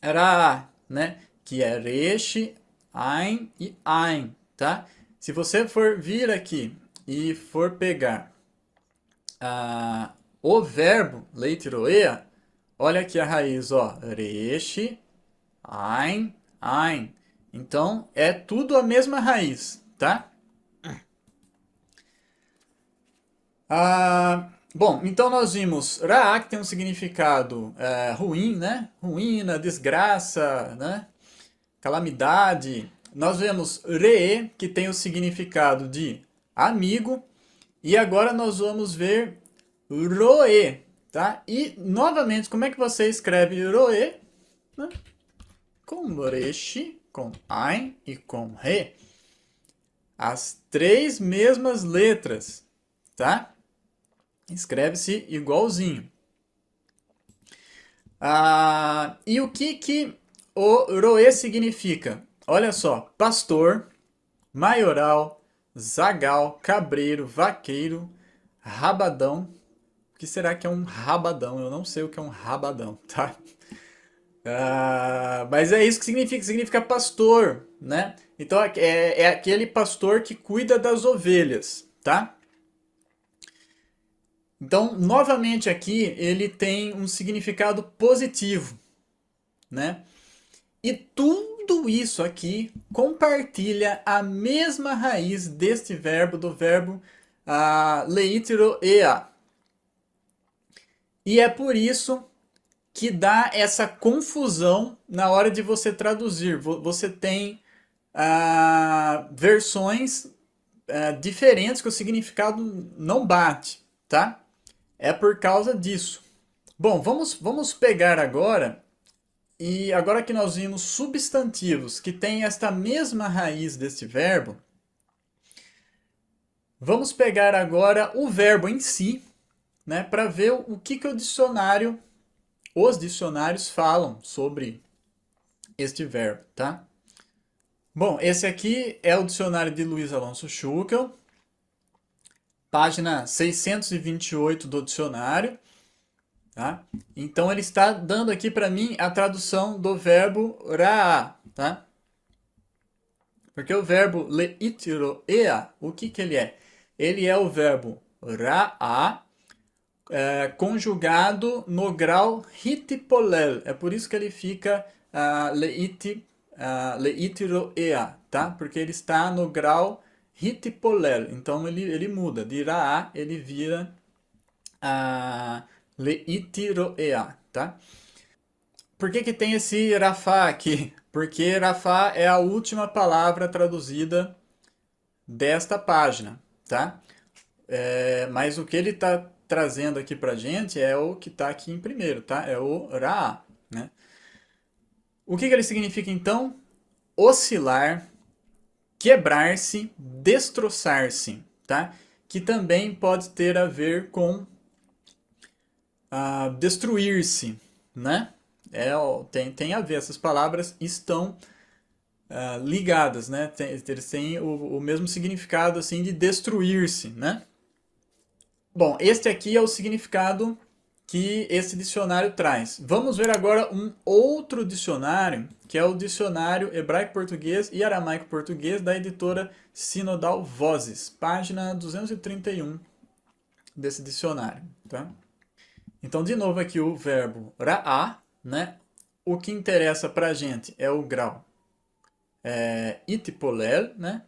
ra, né? Que é resh, ain e ain, tá? Se você for vir aqui e for pegar o verbo leitiroea, olha aqui a raiz, ó, resh, ain ein. Então, é tudo a mesma raiz, tá? Ah, bom, então nós vimos Ra, que tem um significado é, ruim, né? Ruína, desgraça, né? Calamidade. Nós vemos Re, que tem o significado de amigo. E agora nós vamos ver Roe, tá? E, novamente, como é que você escreve Roe? Né? com reshi, com ein e com re, as três mesmas letras, tá? Escreve-se igualzinho. Ah, e o que, que o roe significa? Olha só, pastor, maioral, zagal, cabreiro, vaqueiro, rabadão. O que será que é um rabadão? Eu não sei o que é um rabadão, tá? Ah, mas é isso que significa, significa pastor, né? Então é, é aquele pastor que cuida das ovelhas, tá? Então, novamente aqui, ele tem um significado positivo, né? E tudo isso aqui compartilha a mesma raiz deste verbo, do verbo uh, ah, leitero ea. E é por isso que dá essa confusão na hora de você traduzir. Você tem ah, versões eh, diferentes que o significado não bate, tá? É por causa disso. Bom, vamos, vamos pegar agora, e agora que nós vimos substantivos que têm esta mesma raiz deste verbo, vamos pegar agora o verbo em si, né, para ver o que, que o dicionário os dicionários falam sobre este verbo, tá? Bom, esse aqui é o dicionário de Luiz Alonso Schuckel, página 628 do dicionário. Tá? Então ele está dando aqui para mim a tradução do verbo ra, tá? Porque o verbo leitiroea, o que que ele é? Ele é o verbo ra'a é, conjugado no grau hitipolel. É por isso que ele fica uh, leiti, uh, ah, leitiroea, tá? Porque ele está no grau hitipolel. Então ele, ele muda. De iraá ele vira uh, ah, leitiroea, tá? Por que, que tem esse rafá aqui? Porque rafá é a última palavra traduzida desta página, tá? É, mas o que ele está trazendo aqui para gente é o que está aqui em primeiro, tá? É o Ra. Né? O que, que ele significa então? Oscilar, quebrar-se, destroçar-se, tá? Que também pode ter a ver com uh, destruir-se, né? É, tem, tem a ver, essas palavras estão uh, ligadas, né? Tem, eles têm o, o mesmo significado, assim, de destruir-se, né? Bom, este aqui é o significado que esse dicionário traz. Vamos ver agora um outro dicionário, que é o Dicionário Hebraico-Português e Aramaico-Português da editora Sinodal Vozes, página 231 desse dicionário. Tá? Então, de novo aqui o verbo ra'a, né? O que interessa para a gente é o grau é, itipolel, né?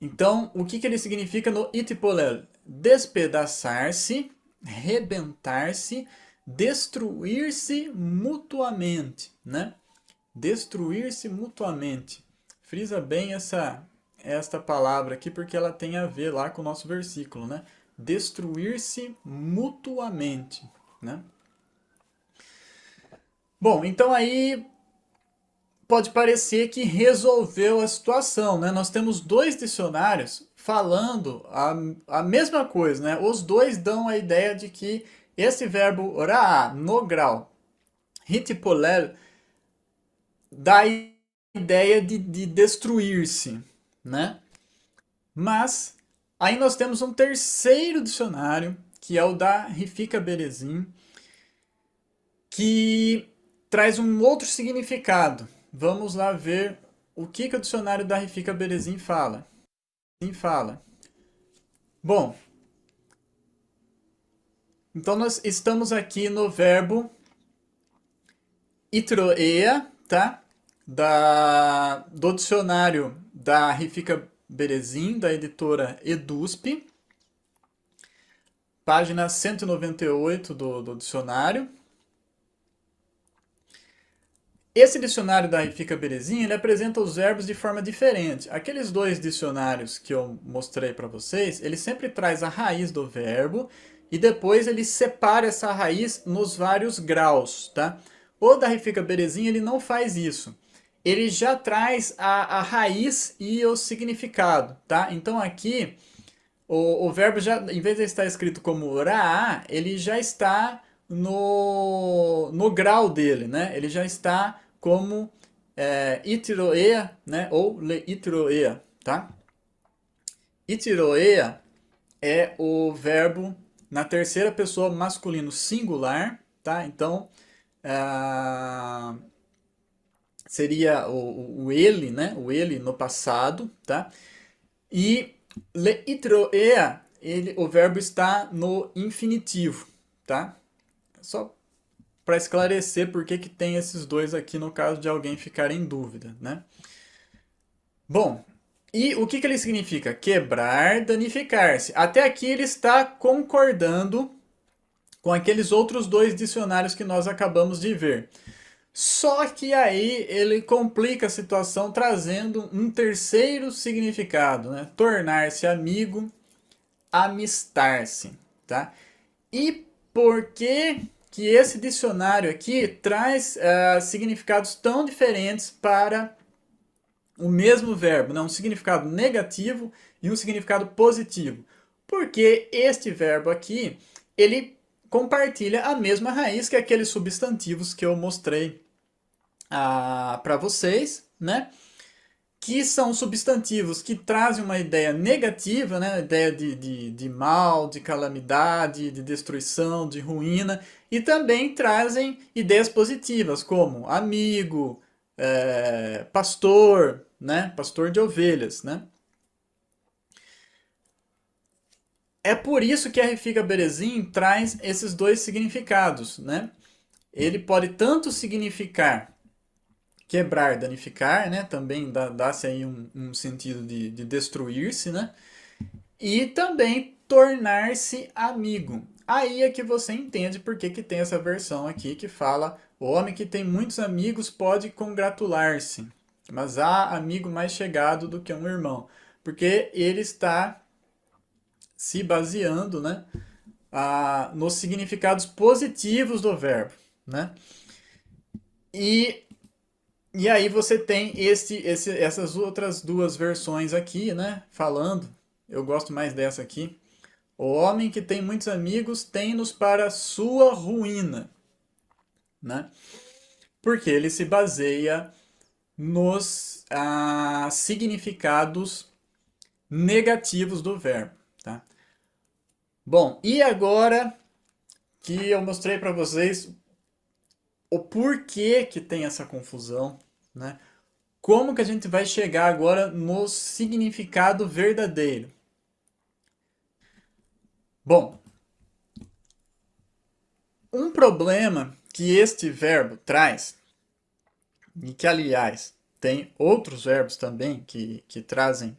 Então, o que, que ele significa no itipolel? Despedaçar-se, rebentar-se, destruir-se mutuamente, né? Destruir-se mutuamente. Frisa bem essa esta palavra aqui porque ela tem a ver lá com o nosso versículo, né? Destruir-se mutuamente, né? Bom, então aí pode parecer que resolveu a situação, né? Nós temos dois dicionários falando a, a mesma coisa, né? Os dois dão a ideia de que esse verbo orar no grau, hitipolel, dá a ideia de, de destruir-se, né? Mas aí nós temos um terceiro dicionário, que é o da Rifica Berezin, que traz um outro significado, vamos lá ver o que, que o dicionário da Rifica Berezin fala. Sim, fala. Bom, então nós estamos aqui no verbo itroea, tá? Da, do dicionário da Rifica Berezin, da editora Edusp, página 198 do, do dicionário. Esse dicionário da Rifica Berezinha ele apresenta os verbos de forma diferente. Aqueles dois dicionários que eu mostrei para vocês, ele sempre traz a raiz do verbo e depois ele separa essa raiz nos vários graus, tá? O da Rifica Berezinha ele não faz isso. Ele já traz a, a raiz e o significado, tá? Então aqui, o, o verbo já, em vez de estar escrito como orar, ele já está no, no grau dele, né? Ele já está como é, Itiroea, né, ou Leitiroea, tá? Itiroea é o verbo na terceira pessoa masculino singular, tá? Então, é, seria o, o, ele, né? O ele no passado, tá? E leitroea, ele, o verbo está no infinitivo, tá? Só para esclarecer por que, que tem esses dois aqui no caso de alguém ficar em dúvida, né? Bom, e o que, que ele significa? Quebrar, danificar-se. Até aqui ele está concordando com aqueles outros dois dicionários que nós acabamos de ver. Só que aí ele complica a situação trazendo um terceiro significado, né? Tornar-se amigo, amistar-se, tá? E por que que esse dicionário aqui traz uh, significados tão diferentes para o mesmo verbo, né? um significado negativo e um significado positivo. Porque este verbo aqui, ele compartilha a mesma raiz que aqueles substantivos que eu mostrei uh, ah, para vocês, né? que são substantivos que trazem uma ideia negativa, né? ideia de, de, de mal, de calamidade, de destruição, de ruína, e também trazem ideias positivas, como amigo, é, pastor, né? pastor de ovelhas. Né? É por isso que a Refica Berezin traz esses dois significados. Né? Ele pode tanto significar quebrar, danificar, né? também dá-se aí um, um, sentido de, de destruir-se, né? e também tornar-se amigo. Aí é que você entende por que, que tem essa versão aqui que fala: o homem que tem muitos amigos pode congratular-se, mas há amigo mais chegado do que um irmão. Porque ele está se baseando né, a, nos significados positivos do verbo. Né? E, e aí você tem esse, esse, essas outras duas versões aqui, né? Falando. Eu gosto mais dessa aqui o homem que tem muitos amigos tem-nos para sua ruína. Né? Porque ele se baseia nos ah, significados negativos do verbo. Tá? Bom, e agora que eu mostrei para vocês o porquê que tem essa confusão, né? Como que a gente vai chegar agora no significado verdadeiro? Bom, um problema que este verbo traz, e que, aliás, tem outros verbos também que, que trazem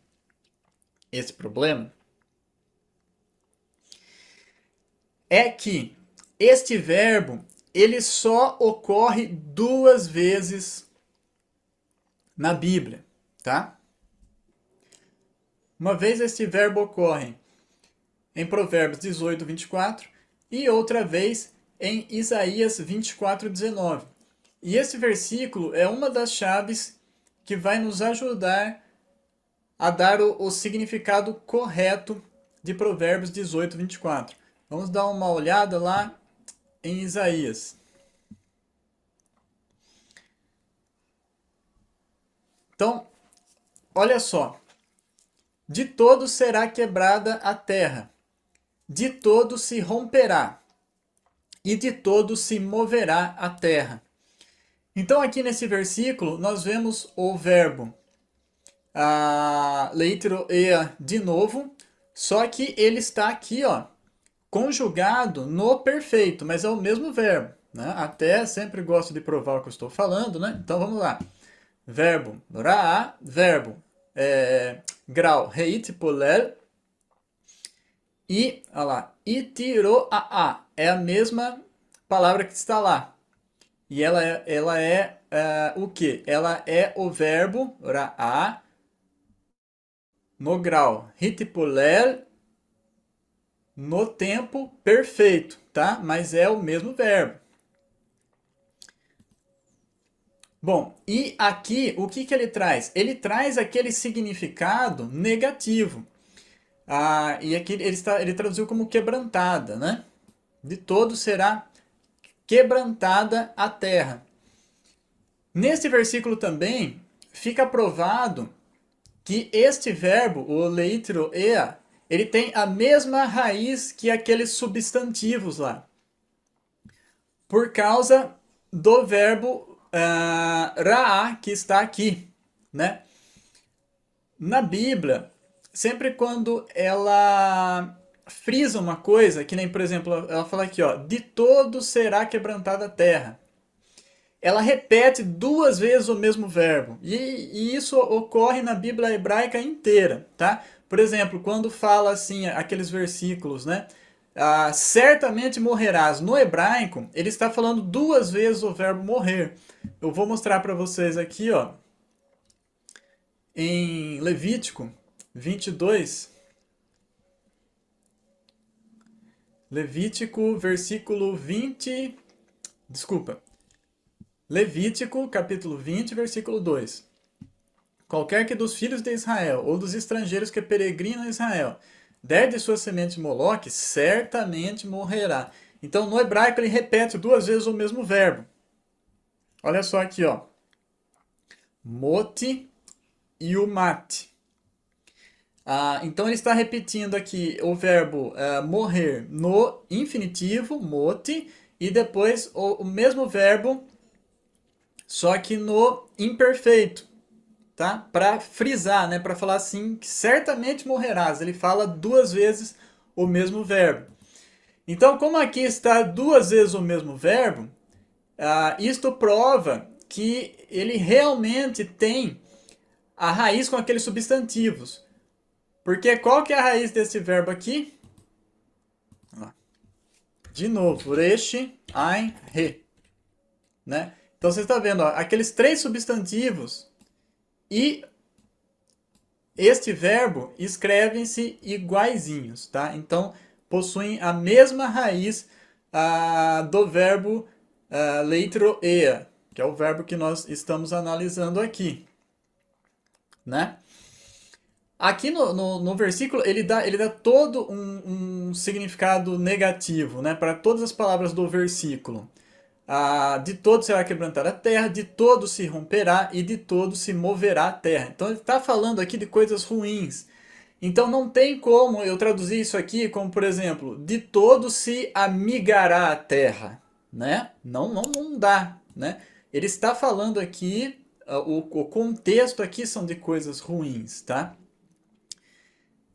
esse problema, é que este verbo ele só ocorre duas vezes na Bíblia, tá? Uma vez este verbo ocorre em Provérbios 18, 24, e outra vez em Isaías 24, 19. E esse versículo é uma das chaves que vai nos ajudar a dar o, o significado correto de Provérbios 18, 24. Vamos dar uma olhada lá em Isaías. Então, olha só. De todo será quebrada a terra, de todo se romperá e de todo se moverá a terra. Então, aqui nesse versículo, nós vemos o verbo a leitero ea de novo, só que ele está aqui, ó, conjugado no perfeito, mas é o mesmo verbo. Né? Até sempre gosto de provar o que eu estou falando, né? Então vamos lá. Verbo ra, verbo é, grau reit poler e, olha lá, e tirou a A. É a mesma palavra que está lá. E ela é, ela é uh, o que? Ela é o verbo, ra a, no grau. Hitipolel, no tempo perfeito, tá? Mas é o mesmo verbo. Bom, e aqui o que, que ele traz? Ele traz aquele significado negativo. Ah, e aqui ele, está, ele traduziu como quebrantada, né? De todo será quebrantada a terra. Neste versículo também fica provado que este verbo, o leitro ea, ele tem a mesma raiz que aqueles substantivos lá. Por causa do verbo uh, ah, ra, que está aqui, né? Na Bíblia, sempre quando ela frisa uma coisa, que nem, por exemplo, ela fala aqui, ó, de todo será quebrantada a terra. Ela repete duas vezes o mesmo verbo. E, e, isso ocorre na Bíblia hebraica inteira, tá? Por exemplo, quando fala assim, aqueles versículos, né? Ah, certamente morrerás. No hebraico, ele está falando duas vezes o verbo morrer. Eu vou mostrar para vocês aqui, ó. Em Levítico, 22. Levítico, versículo 20. Desculpa. Levítico, capítulo 20, versículo 2. Qualquer que dos filhos de Israel ou dos estrangeiros que peregrinam em Israel der de sua semente Moloque, certamente morrerá. Então, no hebraico, ele repete duas vezes o mesmo verbo. Olha só aqui, ó. mote e o mate. Ah, então ele está repetindo aqui o verbo eh, morrer no infinitivo, mote, e depois o, o mesmo verbo, só que no imperfeito, tá? Para frisar, né? Para falar assim, que certamente morrerás. Ele fala duas vezes o mesmo verbo. Então, como aqui está duas vezes o mesmo verbo, ah, isto prova que ele realmente tem a raiz com aqueles substantivos. Porque qual que é a raiz desse verbo aqui? De novo, reche, ein, re. Né? Então você está vendo, ó, aqueles três substantivos e este verbo escrevem-se iguaizinhos, tá? Então possuem a mesma raiz ah, do verbo ah, leitro leitroea, que é o verbo que nós estamos analisando aqui, né? Aqui no, no, no, versículo ele dá, ele dá todo um, um significado negativo né, para todas as palavras do versículo. Ah, de todo será quebrantada a terra, de todo se romperá e de todo se moverá a terra. Então ele está falando aqui de coisas ruins. Então não tem como eu traduzir isso aqui como, por exemplo, de todo se amigará a terra. Né? Não, não, não dá. Né? Ele está falando aqui, ah, o, o contexto aqui são de coisas ruins. Tá?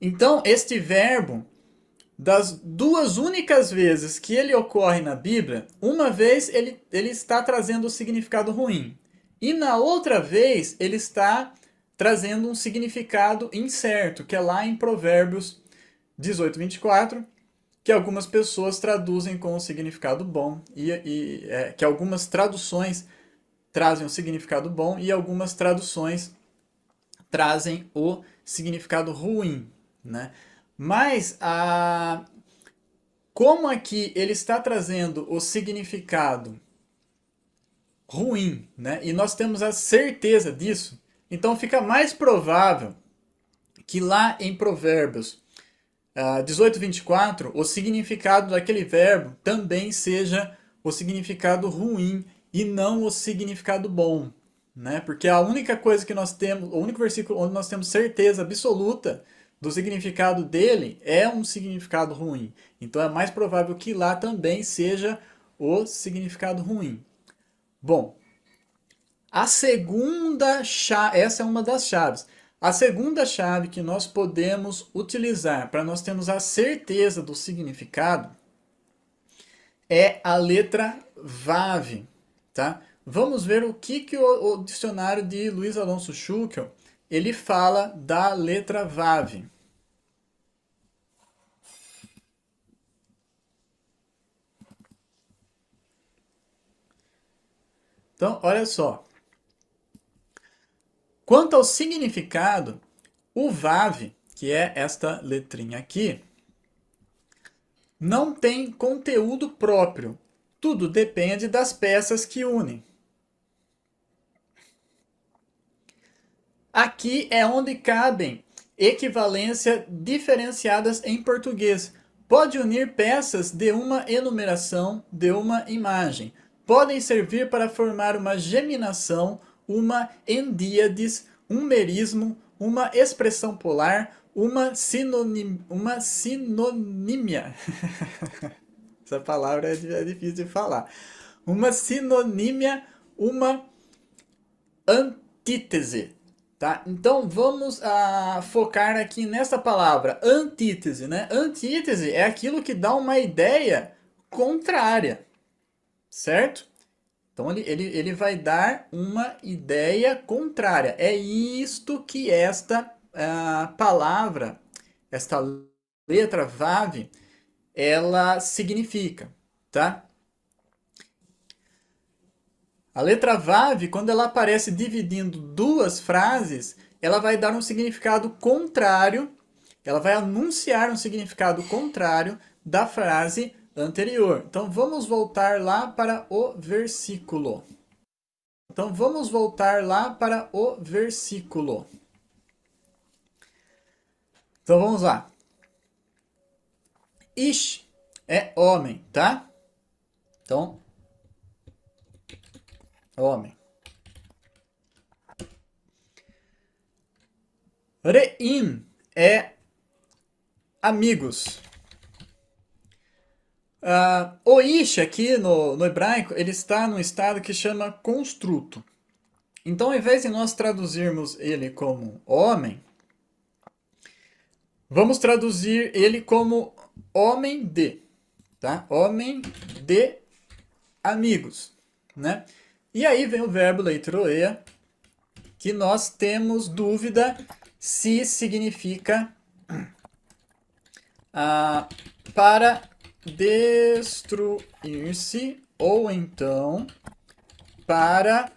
Então, este verbo, das duas únicas vezes que ele ocorre na Bíblia, uma vez ele, ele está trazendo o um significado ruim, e na outra vez ele está trazendo um significado incerto, que é lá em Provérbios 18, 24, que algumas pessoas traduzem com o um significado bom, e, e é, que algumas traduções trazem o um significado bom e algumas traduções trazem o significado ruim né? Mas a ah, como aqui ele está trazendo o significado ruim, né? E nós temos a certeza disso. Então fica mais provável que lá em Provérbios uh, 18, 24, o significado daquele verbo também seja o significado ruim e não o significado bom. Né? Porque a única coisa que nós temos, o único versículo onde nós temos certeza absoluta do significado dele é um significado ruim. Então é mais provável que lá também seja o significado ruim. Bom, a segunda chave, essa é uma das chaves. A segunda chave que nós podemos utilizar para nós termos a certeza do significado é a letra VAV, tá? Vamos ver o que, que o, o dicionário de Luiz Alonso Schuckel ele fala da letra VAV. Então, olha só. Quanto ao significado, o VAV, que é esta letrinha aqui, não tem conteúdo próprio. Tudo depende das peças que unem. Aqui é onde cabem equivalência diferenciadas em português. Pode unir peças de uma enumeração, de uma imagem podem servir para formar uma geminação, uma endíades, um merismo, uma expressão polar, uma, sinonim, uma sinonímia. *laughs* Essa palavra é, é difícil de falar. Uma sinonímia, uma antítese. Tá? Então vamos a, ah, focar aqui nessa palavra, antítese. Né? Antítese é aquilo que dá uma ideia contrária certo? Então ele, ele, ele vai dar uma ideia contrária. É isto que esta uh, palavra, esta letra VAV, ela significa, tá? A letra VAV, quando ela aparece dividindo duas frases, ela vai dar um significado contrário, ela vai anunciar um significado contrário da frase anterior. Então vamos voltar lá para o versículo. Então vamos voltar lá para o versículo. Então vamos lá. Ish é homem, tá? Então, homem. Re'im é amigos. Uh, ish aqui no, no hebraico, ele está num estado que chama construto. Então, ao invés de nós traduzirmos ele como homem, vamos traduzir ele como homem de, tá? Homem de amigos, né? E aí vem o verbo leitroea, que nós temos dúvida se significa uh, para destruir-se ou então para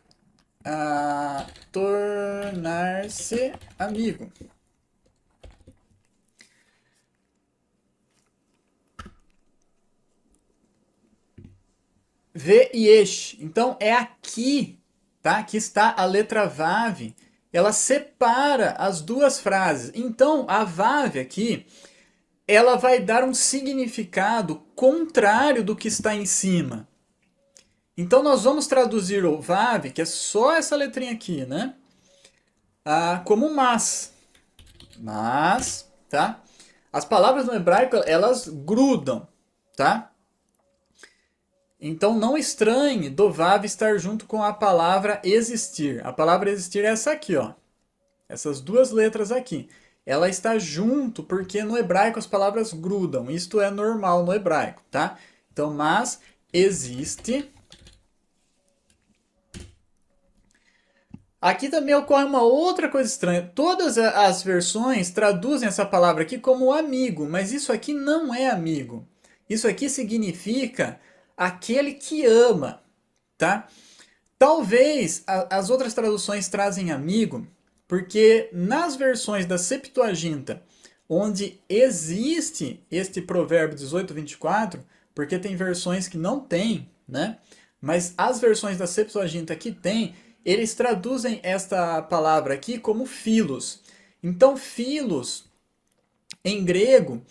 ah, tornar-se amigo. V e Esh. Então é aqui, tá? Que está a letra Vave? Ela separa as duas frases. Então a Vave aqui ela vai dar um significado contrário do que está em cima. Então nós vamos traduzir o vav, que é só essa letrinha aqui, né? Ah, como mas. Mas, tá? As palavras no hebraico, elas grudam, tá? Então não estranhe do vav estar junto com a palavra existir. A palavra existir é essa aqui, ó. Essas duas letras aqui ela está junto porque no hebraico as palavras grudam. Isto é normal no hebraico, tá? Então, mas existe. Aqui também ocorre uma outra coisa estranha. Todas as versões traduzem essa palavra aqui como amigo, mas isso aqui não é amigo. Isso aqui significa aquele que ama, tá? Talvez a, as outras traduções trazem amigo, porque nas versões da Septuaginta, onde existe este provérbio 18, 24, porque tem versões que não tem, né? Mas as versões da Septuaginta que tem, eles traduzem esta palavra aqui como filos. Então, filos, em grego,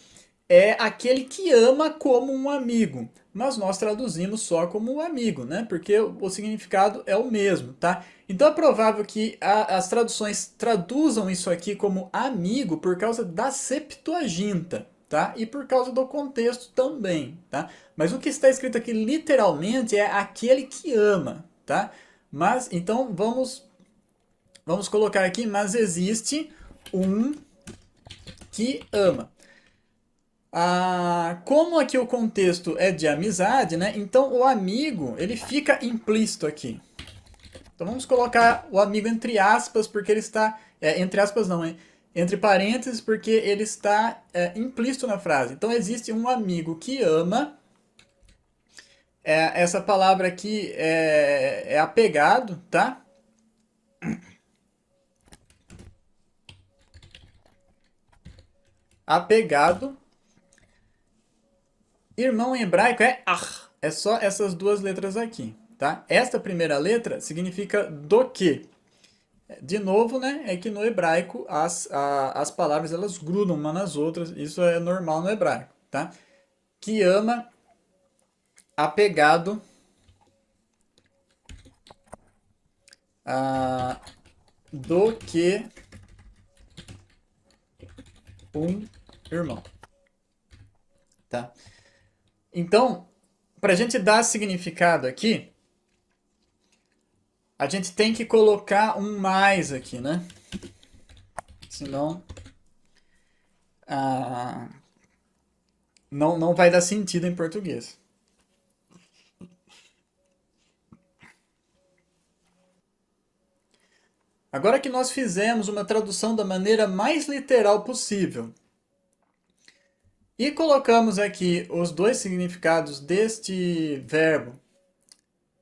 é aquele que ama como um amigo mas nós traduzimos só como amigo, né? Porque o significado é o mesmo, tá? Então é provável que a, as traduções traduzam isso aqui como amigo por causa da Septuaginta, tá? E por causa do contexto também, tá? Mas o que está escrito aqui literalmente é aquele que ama, tá? Mas então vamos vamos colocar aqui, mas existe um que ama. Ah, como aqui o contexto é de amizade, né? Então o amigo, ele fica implícito aqui. Então vamos colocar o amigo entre aspas, porque ele está... É, entre aspas não, hein? Entre parênteses, porque ele está é, implícito na frase. Então existe um amigo que ama. É, essa palavra aqui é, é apegado, tá? Apegado Irmão em hebraico é ar. É só essas duas letras aqui, tá? Esta primeira letra significa do que. De novo, né, é que no hebraico as, a, as palavras elas grudam uma nas outras, isso é normal no hebraico, tá? Que ama, apegado, a, ah, do que um irmão, tá? Então, para a gente dar significado aqui, a gente tem que colocar um mais aqui, né? Senão, ah, não, não vai dar sentido em português. Agora que nós fizemos uma tradução da maneira mais literal possível e colocamos aqui os dois significados deste verbo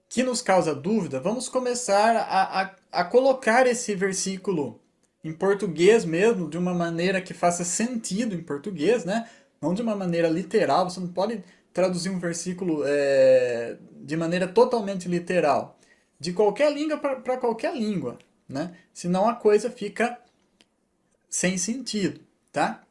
que nos causa dúvida, vamos começar a, a, a colocar esse versículo em português mesmo, de uma maneira que faça sentido em português, né? não de uma maneira literal, você não pode traduzir um versículo é, de maneira totalmente literal, de qualquer língua para qualquer língua, né? senão a coisa fica sem sentido, tá?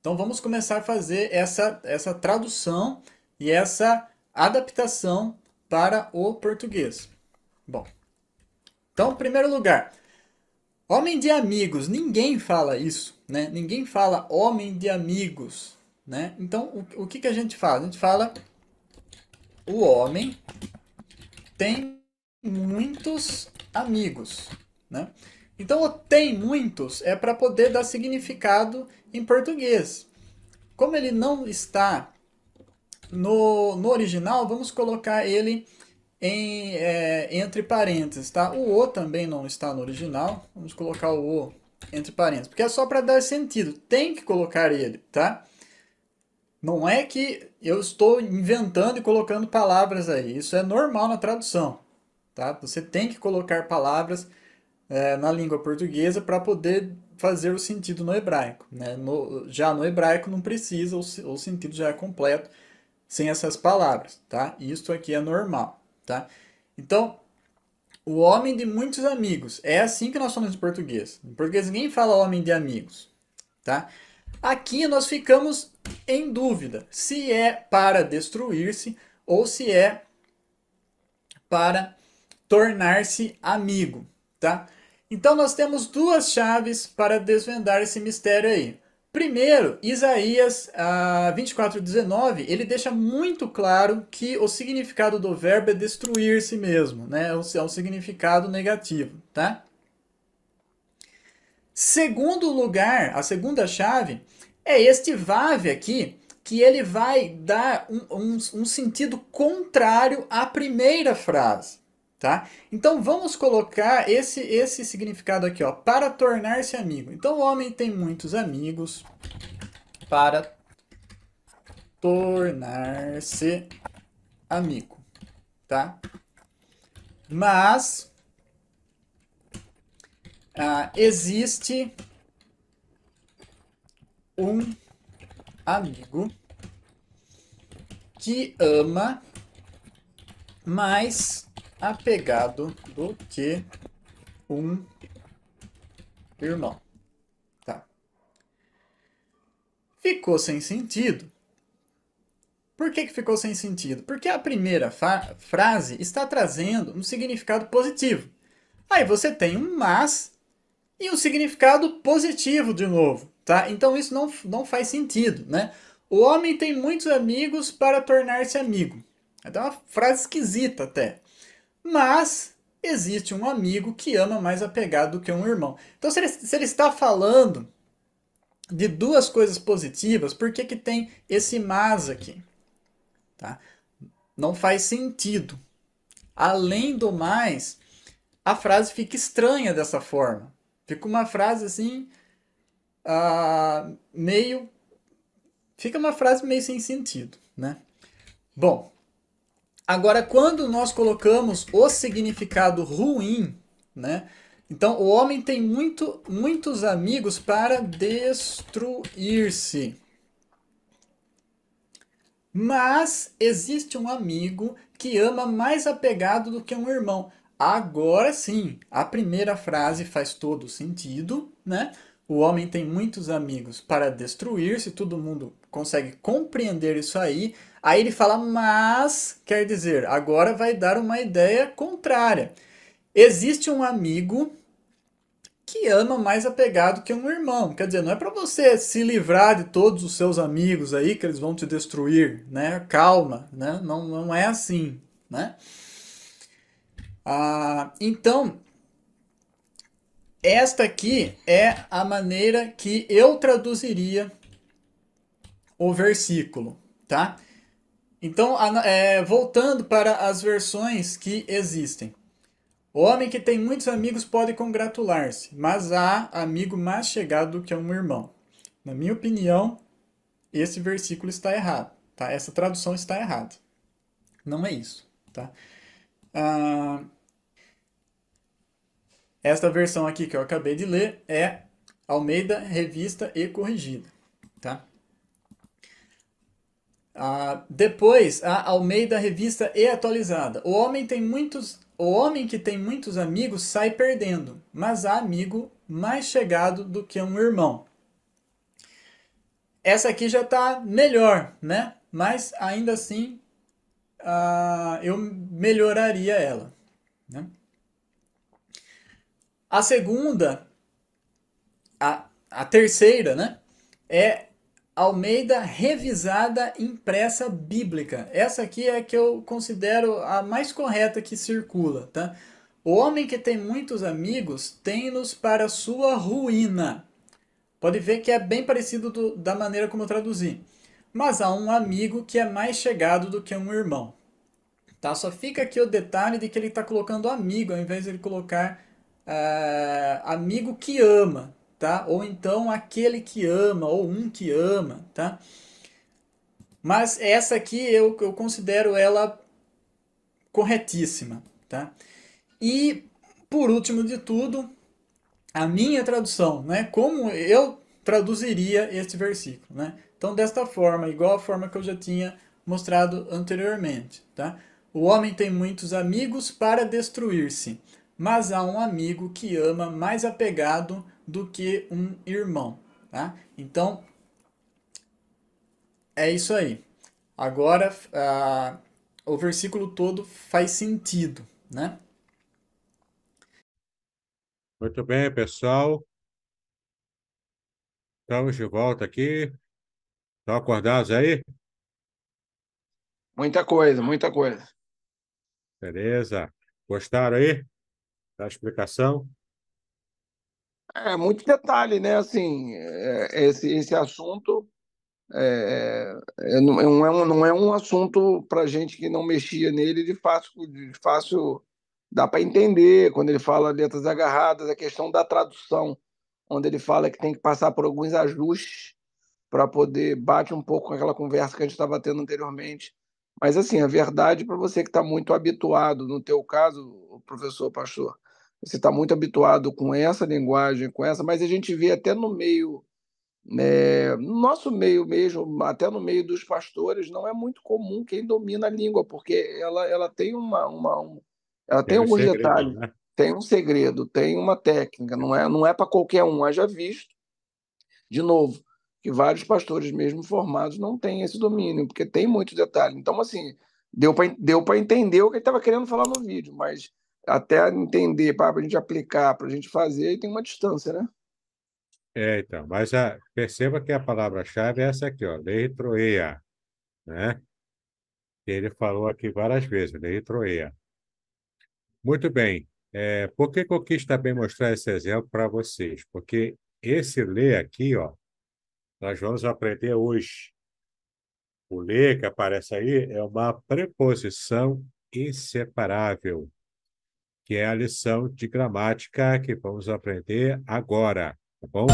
Então vamos começar a fazer essa, essa tradução e essa adaptação para o português. Bom, então, em primeiro lugar, homem de amigos. Ninguém fala isso, né? Ninguém fala homem de amigos, né? Então, o, o que, que a gente fala? A gente fala o homem tem muitos amigos, né? Então, o tem muitos é para poder dar significado em português. Como ele não está no, no original, vamos colocar ele em, é, entre parênteses, tá? O O também não está no original. Vamos colocar o O entre parênteses, porque é só para dar sentido. Tem que colocar ele, tá? Não é que eu estou inventando e colocando palavras aí. Isso é normal na tradução, tá? Você tem que colocar palavras é, na língua portuguesa para poder fazer o sentido no hebraico. Né? No, já no hebraico não precisa, o, o sentido já é completo sem essas palavras, tá? Isso aqui é normal, tá? Então, o homem de muitos amigos. É assim que nós falamos em português. Em português ninguém fala homem de amigos, tá? Aqui nós ficamos em dúvida se é para destruir-se ou se é para tornar-se amigo, tá? Então nós temos duas chaves para desvendar esse mistério aí. Primeiro, Isaías 24:19, ah, ele deixa muito claro que o significado do verbo é destruir-se mesmo, né? É, é um significado negativo, tá? Segundo lugar, a segunda chave é este vave aqui, que ele vai dar um, um, um sentido contrário à primeira frase. Tá? Então vamos colocar esse, esse significado aqui, ó, para tornar-se amigo. Então o homem tem muitos amigos para tornar-se amigo, tá? Mas ah, existe um amigo que ama mais apegado do que um irmão. Tá. Ficou sem sentido. Por que, que ficou sem sentido? Porque a primeira frase está trazendo um significado positivo. Aí você tem um mas e um significado positivo de novo, tá? Então isso não, não faz sentido, né? O homem tem muitos amigos para tornar-se amigo. Então é uma frase esquisita até mas existe um amigo que ama mais apegado do que um irmão. Então, se ele, se ele está falando de duas coisas positivas, por que, que tem esse mas aqui? Tá? Não faz sentido. Além do mais, a frase fica estranha dessa forma. Fica uma frase assim, uh, meio. Fica uma frase meio sem sentido, né? Bom, Agora, quando nós colocamos o significado ruim, né? Então, o homem tem muito, muitos amigos para destruir-se. Mas existe um amigo que ama mais apegado do que um irmão. Agora sim, a primeira frase faz todo sentido, né? O homem tem muitos amigos para destruir-se, todo mundo consegue compreender isso aí. Aí ele fala, mas quer dizer, agora vai dar uma ideia contrária. Existe um amigo que ama mais apegado que um irmão. Quer dizer, não é para você se livrar de todos os seus amigos aí que eles vão te destruir, né? Calma, né? Não, não é assim, né? Ah, então, esta aqui é a maneira que eu traduziria o versículo, tá? Então, é, voltando para as versões que existem. O homem que tem muitos amigos pode congratular-se, mas há amigo mais chegado do que um irmão. Na minha opinião, esse versículo está errado, tá? Essa tradução está errada. Não é isso, tá? Ah, esta versão aqui que eu acabei de ler é Almeida Revista e Corrigida, tá? Ah, depois, a Almeida Revista e Atualizada. O homem tem muitos. O homem que tem muitos amigos sai perdendo, mas há amigo mais chegado do que um irmão. Essa aqui já está melhor, né? Mas ainda assim ah, eu melhoraria ela. Né? A segunda, a, a terceira, né? É Almeida Revisada Impressa Bíblica. Essa aqui é a que eu considero a mais correta que circula, tá? O homem que tem muitos amigos tem-nos para sua ruína. Pode ver que é bem parecido do, da maneira como eu traduzi. Mas há um amigo que é mais chegado do que um irmão. Tá? Só fica aqui o detalhe de que ele está colocando amigo, ao invés de ele colocar uh, amigo que ama tá? Ou então aquele que ama, ou um que ama, tá? Mas essa aqui eu, eu considero ela corretíssima, tá? E, por último de tudo, a minha tradução, né? Como eu traduziria este versículo, né? Então, desta forma, igual a forma que eu já tinha mostrado anteriormente, tá? O homem tem muitos amigos para destruir-se, mas há um amigo que ama mais apegado do que um irmão, tá? Então, é isso aí. Agora, ah, o versículo todo faz sentido, né? Muito bem, pessoal. Estamos de volta aqui. Estão acordados aí? Muita coisa, muita coisa. Beleza. Gostaram aí da explicação? É muito detalhe, né? Assim, é, esse, esse assunto é, é, é não, é, é um, não é um assunto para gente que não mexia nele de fácil, de fácil dá para entender quando ele fala letras agarradas, a questão da tradução, onde ele fala que tem que passar por alguns ajustes para poder bate um pouco com aquela conversa que a gente estava tendo anteriormente. Mas assim, a verdade para você que está muito habituado, no teu caso, professor pastor, você está muito habituado com essa linguagem, com essa, mas a gente vê até no meio, né, hum. no nosso meio mesmo, até no meio dos pastores, não é muito comum quem domina a língua, porque ela, ela tem uma, uma um, ela tem, tem alguns segredo, detalhes, né? tem um segredo, tem uma técnica, não é, não é para qualquer um, haja visto, de novo, que vários pastores mesmo formados não têm esse domínio, porque tem muito detalhe. Então, assim, deu para deu entender o que ele estava querendo falar no vídeo, mas até entender, para a gente aplicar, para a gente fazer, tem uma distância, né? É, então, mas a, ah, perceba que a palavra-chave é essa aqui, ó, leitroeia, né? Ele falou aqui várias vezes, leitroeia. Muito bem. É, por que, que eu quis também mostrar esse exemplo para vocês? Porque esse le aqui, ó, nós vamos aprender hoje. O le que aparece aí é uma preposição inseparável que é a lição de gramática que vamos aprender agora, tá bom?